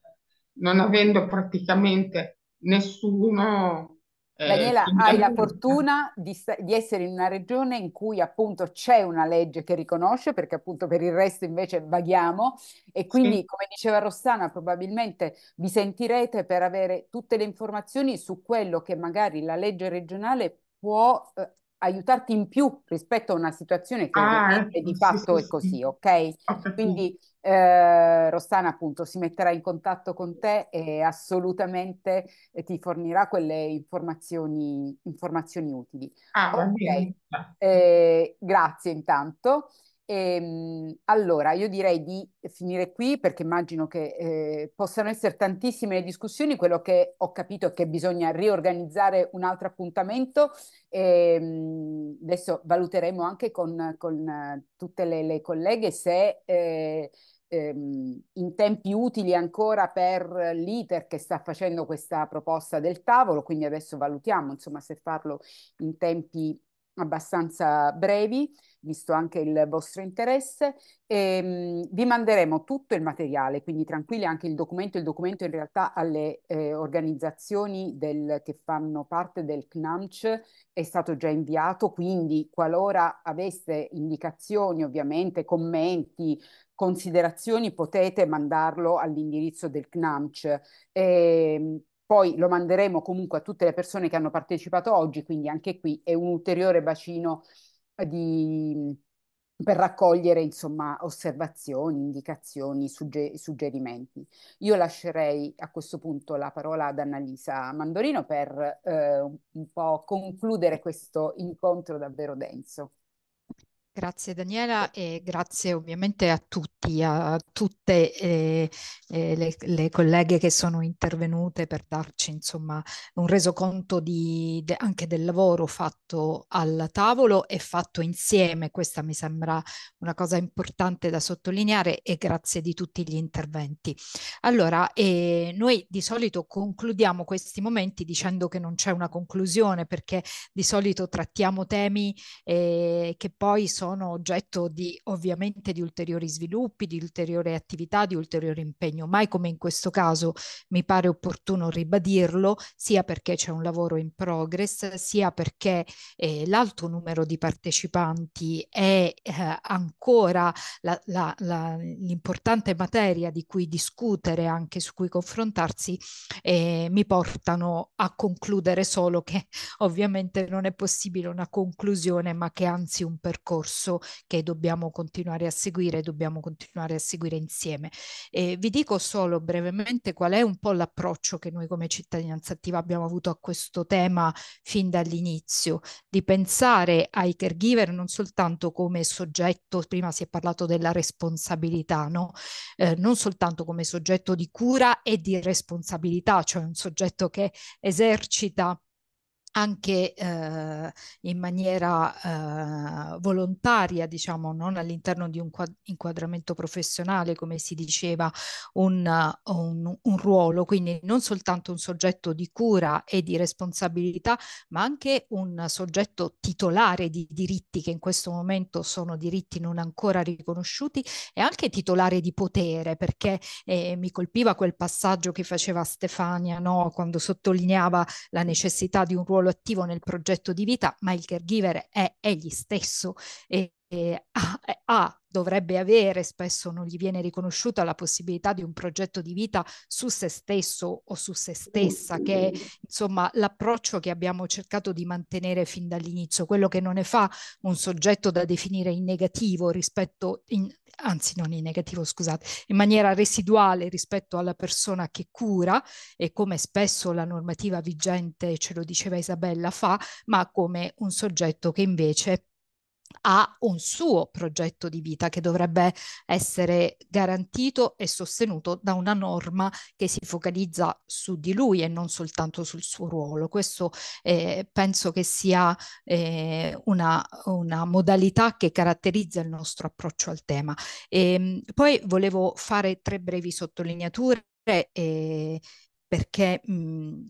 non avendo praticamente nessuno eh, Daniela, eh, hai la fortuna di, di, essere in una regione in cui appunto c'è una legge che riconosce, perché appunto per il resto invece vaghiamo e quindi, sì. come diceva Rossana, probabilmente vi sentirete per avere tutte le informazioni su quello che magari la legge regionale può eh, aiutarti in più rispetto a una situazione che ah, di fatto sì, è così, sì. ok? Quindi eh, Rossana appunto si metterà in contatto con te e assolutamente eh, ti fornirà quelle informazioni, informazioni utili. Ah, okay. eh, grazie intanto. E, ehm, allora, io direi di finire qui perché immagino che eh, possano essere tantissime le discussioni. Quello che ho capito è che bisogna riorganizzare un altro appuntamento. E, ehm, adesso valuteremo anche con, con eh, tutte le, le, colleghe se eh, ehm, in tempi utili ancora per l'iter che sta facendo questa proposta del tavolo. Quindi adesso valutiamo insomma, se farlo in tempi abbastanza brevi visto anche il vostro interesse. E, ehm, mh, vi manderemo tutto il materiale, quindi tranquilli anche il documento, il documento in realtà alle eh, organizzazioni del, che fanno parte del CNAMC è stato già inviato, quindi qualora aveste indicazioni, ovviamente commenti, considerazioni, potete mandarlo all'indirizzo del CNAMC. E, ehm, poi lo manderemo comunque a tutte le persone che hanno partecipato oggi, quindi anche qui è un ulteriore bacino di, per raccogliere insomma, osservazioni, indicazioni, sugge- suggerimenti. Io lascerei a questo punto la parola ad Annalisa Mandorino per eh, un po' concludere questo incontro davvero denso. Grazie Daniela e grazie ovviamente a tutti, a tutte eh, eh, le, le, colleghe che sono intervenute per darci insomma un resoconto di, de, anche del lavoro fatto al tavolo e fatto insieme, questa mi sembra una cosa importante da sottolineare e grazie di tutti gli interventi. Allora, eh, noi di solito concludiamo questi momenti dicendo che non c'è una conclusione perché di solito trattiamo temi eh, che poi sono sono oggetto di ovviamente di ulteriori sviluppi, di ulteriore attività, di ulteriore impegno. Mai come in questo caso mi pare opportuno ribadirlo, sia perché c'è un lavoro in progress, sia perché eh, l'alto numero di partecipanti è eh, ancora la, la, la, l'importante materia di cui discutere, anche su cui confrontarsi, eh, mi portano a concludere solo che ovviamente non è possibile una conclusione, ma che anzi un percorso percorso che dobbiamo continuare a seguire, dobbiamo continuare a seguire insieme. E vi dico solo brevemente qual è un po' l'approccio che noi come cittadinanza attiva abbiamo avuto a questo tema fin dall'inizio, di pensare ai caregiver non soltanto come soggetto, prima si è parlato della responsabilità, no? eh, non soltanto come soggetto di cura e di responsabilità, cioè un soggetto che esercita anche eh, in maniera eh, volontaria, diciamo, non all'interno di un inquadramento professionale, come si diceva, un, un, un, ruolo, quindi non soltanto un soggetto di cura e di responsabilità, ma anche un soggetto titolare di diritti che in questo momento sono diritti non ancora riconosciuti e anche titolare di potere, perché eh, mi colpiva quel passaggio che faceva Stefania no? quando sottolineava la necessità di un ruolo ruolo attivo nel progetto di vita, ma il caregiver è egli stesso e Ah, eh, ha, ah, ha, dovrebbe avere, spesso non gli viene riconosciuta la possibilità di un progetto di vita su se stesso o su se stessa, che è insomma l'approccio che abbiamo cercato di mantenere fin dall'inizio, quello che non ne fa un soggetto da definire in negativo rispetto, in, anzi non in negativo scusate, in maniera residuale rispetto alla persona che cura e come spesso la normativa vigente, ce lo diceva Isabella, fa, ma come un soggetto che invece ha un suo progetto di vita che dovrebbe essere garantito e sostenuto da una norma che si focalizza su di lui e non soltanto sul suo ruolo. Questo eh, penso che sia eh, una, una, modalità che caratterizza il nostro approccio al tema. E, ehm, poi volevo fare tre brevi sottolineature. E, eh, perché mh, mm,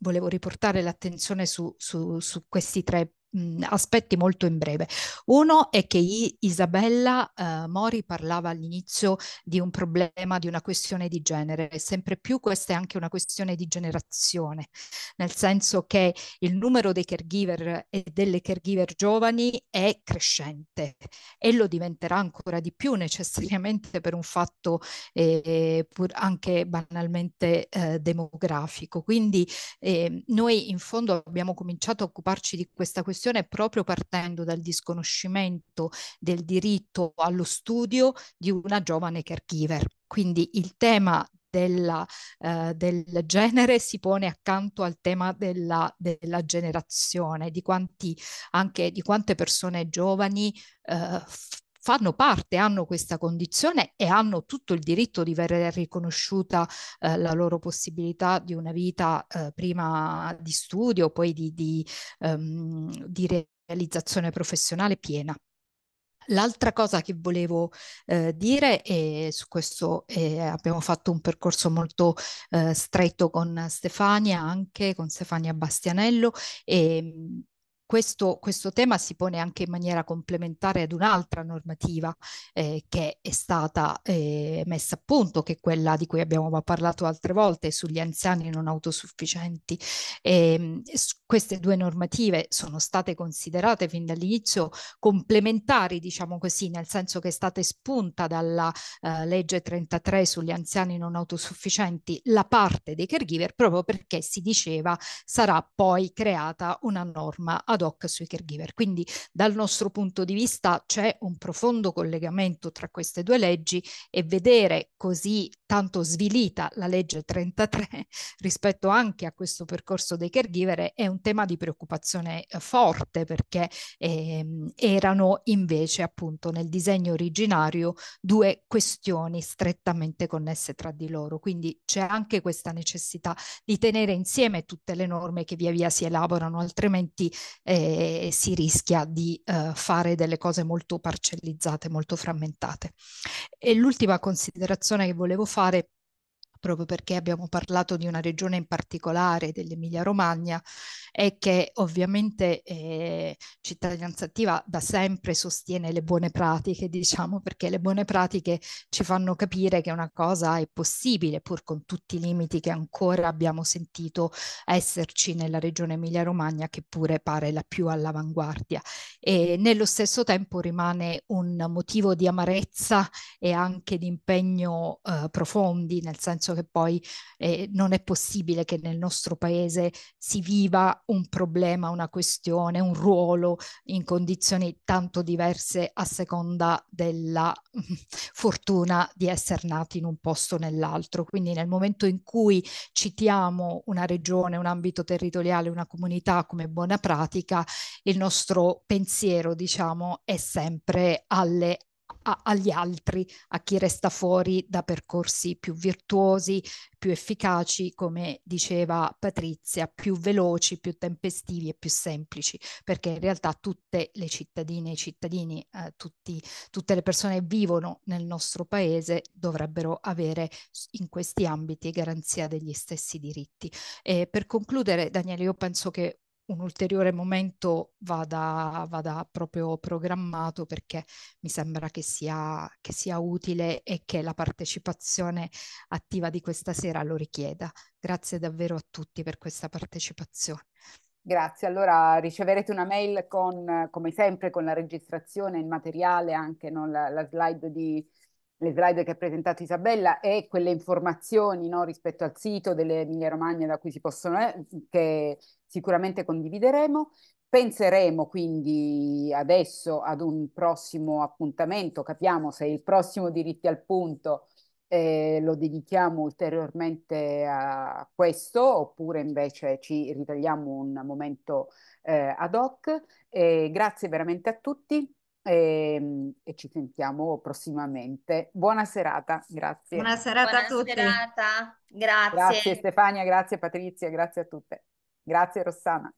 volevo riportare l'attenzione su, su, su, questi tre Mhmm, aspetti molto in breve. Uno è che Isabella eh, Mori parlava all'inizio di un problema, di una questione di genere, sempre più questa è anche una questione di generazione, nel senso che il numero dei caregiver e delle caregiver giovani è crescente e lo diventerà ancora di più necessariamente per un fatto eh, pur anche banalmente eh, demografico. Quindi ehm, noi in fondo abbiamo cominciato a occuparci di questa questione professione proprio partendo dal disconoscimento del diritto allo studio di una giovane caregiver. Quindi il tema della, eh, del genere si pone accanto al tema della, della generazione, di, quanti, anche, di quante persone giovani eh, fanno parte, hanno questa condizione e hanno tutto il diritto di vedere riconosciuta eh, la loro possibilità di una vita eh, prima di studio, poi di, di, um, di realizzazione professionale piena. L'altra cosa che volevo eh, dire, e su questo eh, abbiamo fatto un percorso molto eh, stretto con Stefania, anche con Stefania Bastianello, e ehm, questo, questo, tema si pone anche in maniera complementare ad un'altra normativa eh, che è stata eh, messa a punto, che è quella di cui abbiamo parlato altre volte sugli anziani non autosufficienti. E, ehm, queste due normative sono state considerate fin dall'inizio complementari, diciamo così, nel senso che è stata espunta dalla eh, legge 33 sugli anziani non autosufficienti la parte dei caregiver proprio perché si diceva sarà poi creata una norma ad ad hoc sui caregiver. Quindi dal nostro punto di vista c'è un profondo collegamento tra queste due leggi e vedere così tanto svilita la legge 33 rispetto anche a questo percorso dei caregiver è un tema di preoccupazione eh, forte perché ehm, erano invece appunto nel disegno originario due questioni strettamente connesse tra di loro. Quindi c'è anche questa necessità di tenere insieme tutte le norme che via via si elaborano, altrimenti eh, si rischia di eh, fare delle cose molto parcellizzate, molto frammentate. E l'ultima considerazione che volevo fare proprio perché abbiamo parlato di una regione in particolare, dell'Emilia Romagna, e che ovviamente eh, Cittadinanza Attiva da sempre sostiene le buone pratiche, diciamo, perché le buone pratiche ci fanno capire che una cosa è possibile, pur con tutti i limiti che ancora abbiamo sentito esserci nella regione Emilia Romagna, che pure pare la più all'avanguardia. E nello stesso tempo rimane un motivo di amarezza e anche di impegno eh, profondi, nel senso penso che poi eh, non è possibile che nel nostro paese si viva un problema, una questione, un ruolo in condizioni tanto diverse a seconda della fortuna di essere nati in un posto o nell'altro. Quindi nel momento in cui citiamo una regione, un ambito territoriale, una comunità come buona pratica, il nostro pensiero, diciamo, è sempre alle a, agli altri, a chi resta fuori da percorsi più virtuosi, più efficaci, come diceva Patrizia, più veloci, più tempestivi e più semplici, perché in realtà tutte le cittadine e i cittadini, eh, tutti, tutte le persone che vivono nel nostro paese dovrebbero avere in questi ambiti garanzia degli stessi diritti. E per concludere, Daniele, io penso che un ulteriore momento vada, vada, proprio programmato perché mi sembra che sia, che sia, utile e che la partecipazione attiva di questa sera lo richieda. Grazie davvero a tutti per questa partecipazione. Grazie, allora riceverete una mail con, come sempre, con la registrazione, il materiale, anche no? la, la slide di, le slide che ha presentato Isabella e quelle informazioni no? rispetto al sito dell'Emilia Romagna da cui si possono, eh, che sicuramente condivideremo. Penseremo quindi adesso ad un prossimo appuntamento, capiamo se il prossimo diritti al punto eh, lo dedichiamo ulteriormente a questo oppure invece ci ritagliamo un momento eh, ad hoc. Eh, grazie veramente a tutti e, ehm, e, ci sentiamo prossimamente. Buona serata, grazie. Buona serata Buona a tutti. Serata. Grazie. Grazie Stefania, grazie Patrizia, grazie a tutte. Grazie Rossana.